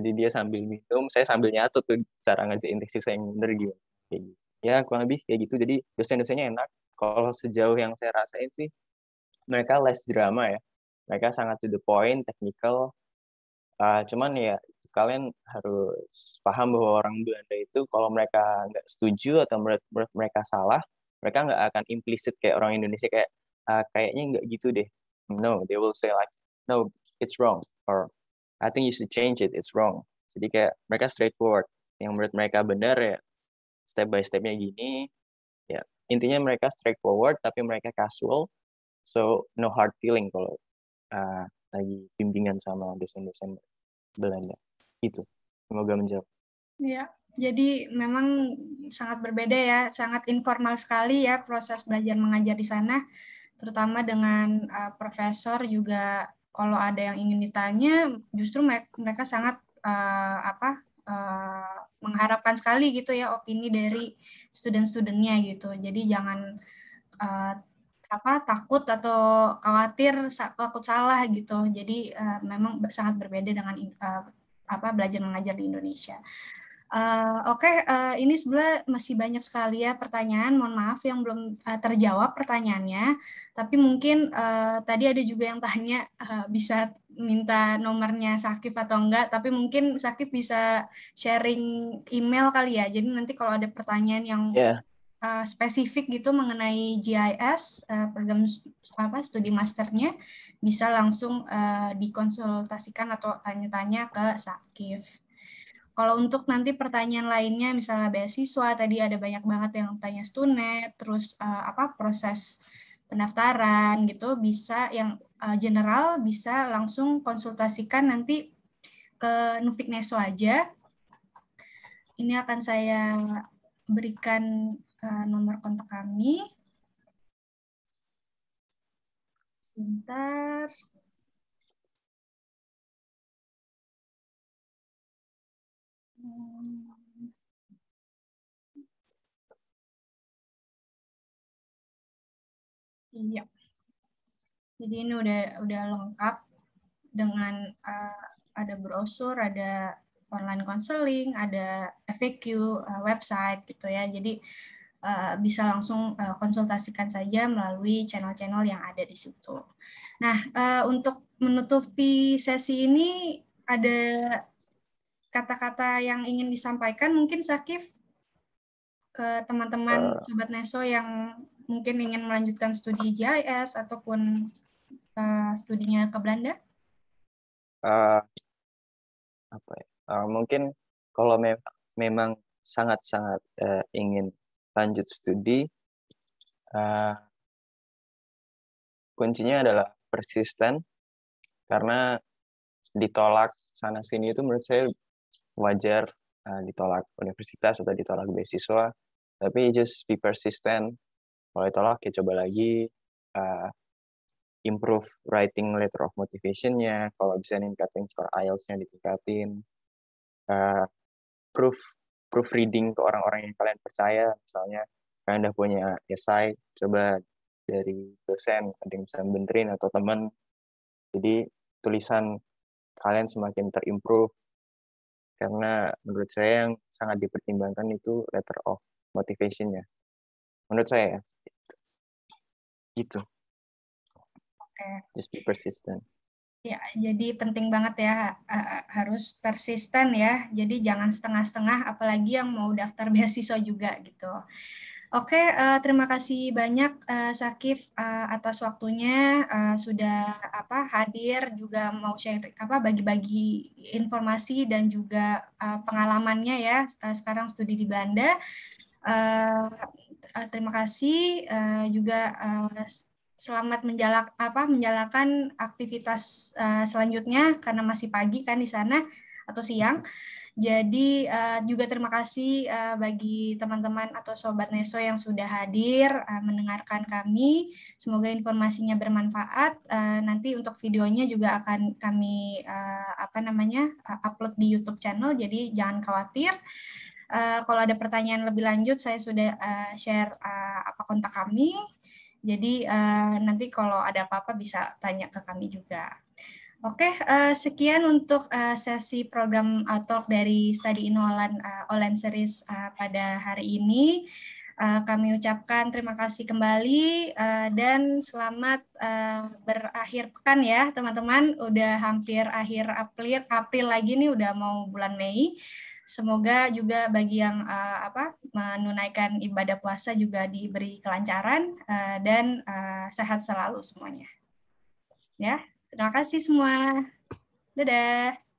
Speaker 2: jadi dia sambil minum saya sambil nyatu tuh cara ngajak tesis saya yang bener gitu. gitu ya kurang lebih kayak gitu jadi dosen-dosennya enak kalau sejauh yang saya rasain sih mereka less drama ya mereka sangat to the point technical uh, cuman ya kalian harus paham bahwa orang Belanda itu kalau mereka nggak setuju atau menurut mereka salah, mereka nggak akan implisit kayak orang Indonesia kayak uh, kayaknya nggak gitu deh. No, they will say like no, it's wrong or I think you should change it, it's wrong. Jadi kayak mereka straightforward. Yang menurut mereka benar ya step by stepnya gini. Ya intinya mereka straightforward tapi mereka casual. So no hard feeling kalau uh, lagi bimbingan sama dosen-dosen Belanda. Itu. Semoga menjawab.
Speaker 1: ya Jadi memang sangat berbeda ya, sangat informal sekali ya proses belajar mengajar di sana, terutama dengan uh, profesor juga kalau ada yang ingin ditanya, justru mereka sangat uh, apa uh, mengharapkan sekali gitu ya opini dari student-studentnya gitu. Jadi jangan uh, apa takut atau khawatir takut salah gitu jadi uh, memang sangat berbeda dengan uh, apa belajar mengajar di Indonesia. Uh, Oke, okay, uh, eh, ini sebelah masih banyak sekali ya pertanyaan. Mohon maaf yang belum uh, terjawab pertanyaannya. Tapi mungkin uh, tadi ada juga yang tanya uh, bisa minta nomornya Sakif atau enggak. Tapi mungkin Sakif bisa sharing email kali ya. Jadi nanti kalau ada pertanyaan yang yeah uh, spesifik gitu mengenai GIS uh, eh, program apa studi masternya bisa langsung uh, dikonsultasikan atau tanya-tanya ke Sakif. Kalau untuk nanti pertanyaan lainnya misalnya beasiswa tadi ada banyak banget yang tanya stunet, terus uh, apa proses pendaftaran gitu bisa yang uh, general bisa langsung konsultasikan nanti ke Nufik Neso aja. Ini akan saya berikan Eh, nomor kontak kami.
Speaker 3: Sebentar. Iya.
Speaker 1: Jadi ini udah udah lengkap dengan uh, ada brosur, ada online counseling, ada FAQ, uh, eh, website gitu ya. Jadi Eh, bisa langsung eh, konsultasikan saja melalui channel-channel yang ada di situ. Nah, eh, untuk menutupi sesi ini ada kata-kata yang ingin disampaikan mungkin Sakif ke teman-teman uh, sobat Neso yang mungkin ingin melanjutkan studi GIS ataupun studinya ke Belanda?
Speaker 2: Uh, apa ya? Uh, mungkin kalau me memang sangat-sangat uh, ingin lanjut studi uh, kuncinya adalah persisten karena ditolak sana sini itu menurut saya wajar uh, ditolak universitas atau ditolak beasiswa tapi just be persistent kalau ditolak ya coba lagi uh, improve writing letter of motivationnya kalau bisa ningkatin skor IELTS-nya ditingkatin uh, proof proofreading ke orang-orang yang kalian percaya misalnya kalian udah punya esai coba dari dosen ada yang bisa benerin atau teman jadi tulisan kalian semakin terimprove karena menurut saya yang sangat dipertimbangkan itu letter of motivationnya. menurut saya ya gitu
Speaker 1: okay.
Speaker 2: just be persistent
Speaker 1: Ya, jadi penting banget ya eh, eh, harus persisten ya. Jadi jangan setengah-setengah apalagi yang mau daftar beasiswa juga gitu. Oke, eh, terima kasih banyak Sakif atas waktunya sudah apa hadir juga mau share apa bagi-bagi informasi dan juga pengalamannya ya sekarang studi di Belanda. terima kasih juga selamat menjalak apa menjalankan aktivitas uh, selanjutnya karena masih pagi kan di sana atau siang. Jadi uh, juga terima kasih uh, bagi teman-teman atau sobat Neso yang sudah hadir uh, mendengarkan kami. Semoga informasinya bermanfaat. Uh, nanti untuk videonya juga akan kami uh, apa namanya uh, upload di YouTube channel. Jadi jangan khawatir. Uh, kalau ada pertanyaan lebih lanjut, saya sudah uh, share uh, apa kontak kami. Jadi uh, nanti kalau ada apa-apa bisa tanya ke kami juga. Oke, uh, sekian untuk uh, sesi program uh, talk dari Study in Holland uh, Online Series uh, pada hari ini. Uh, kami ucapkan terima kasih kembali uh, dan selamat uh, berakhir pekan ya teman-teman. Udah hampir akhir April, April lagi nih udah mau bulan Mei. Semoga juga bagi yang uh, apa menunaikan ibadah puasa juga diberi kelancaran uh, dan uh, sehat selalu semuanya. Ya, terima kasih semua. Dadah.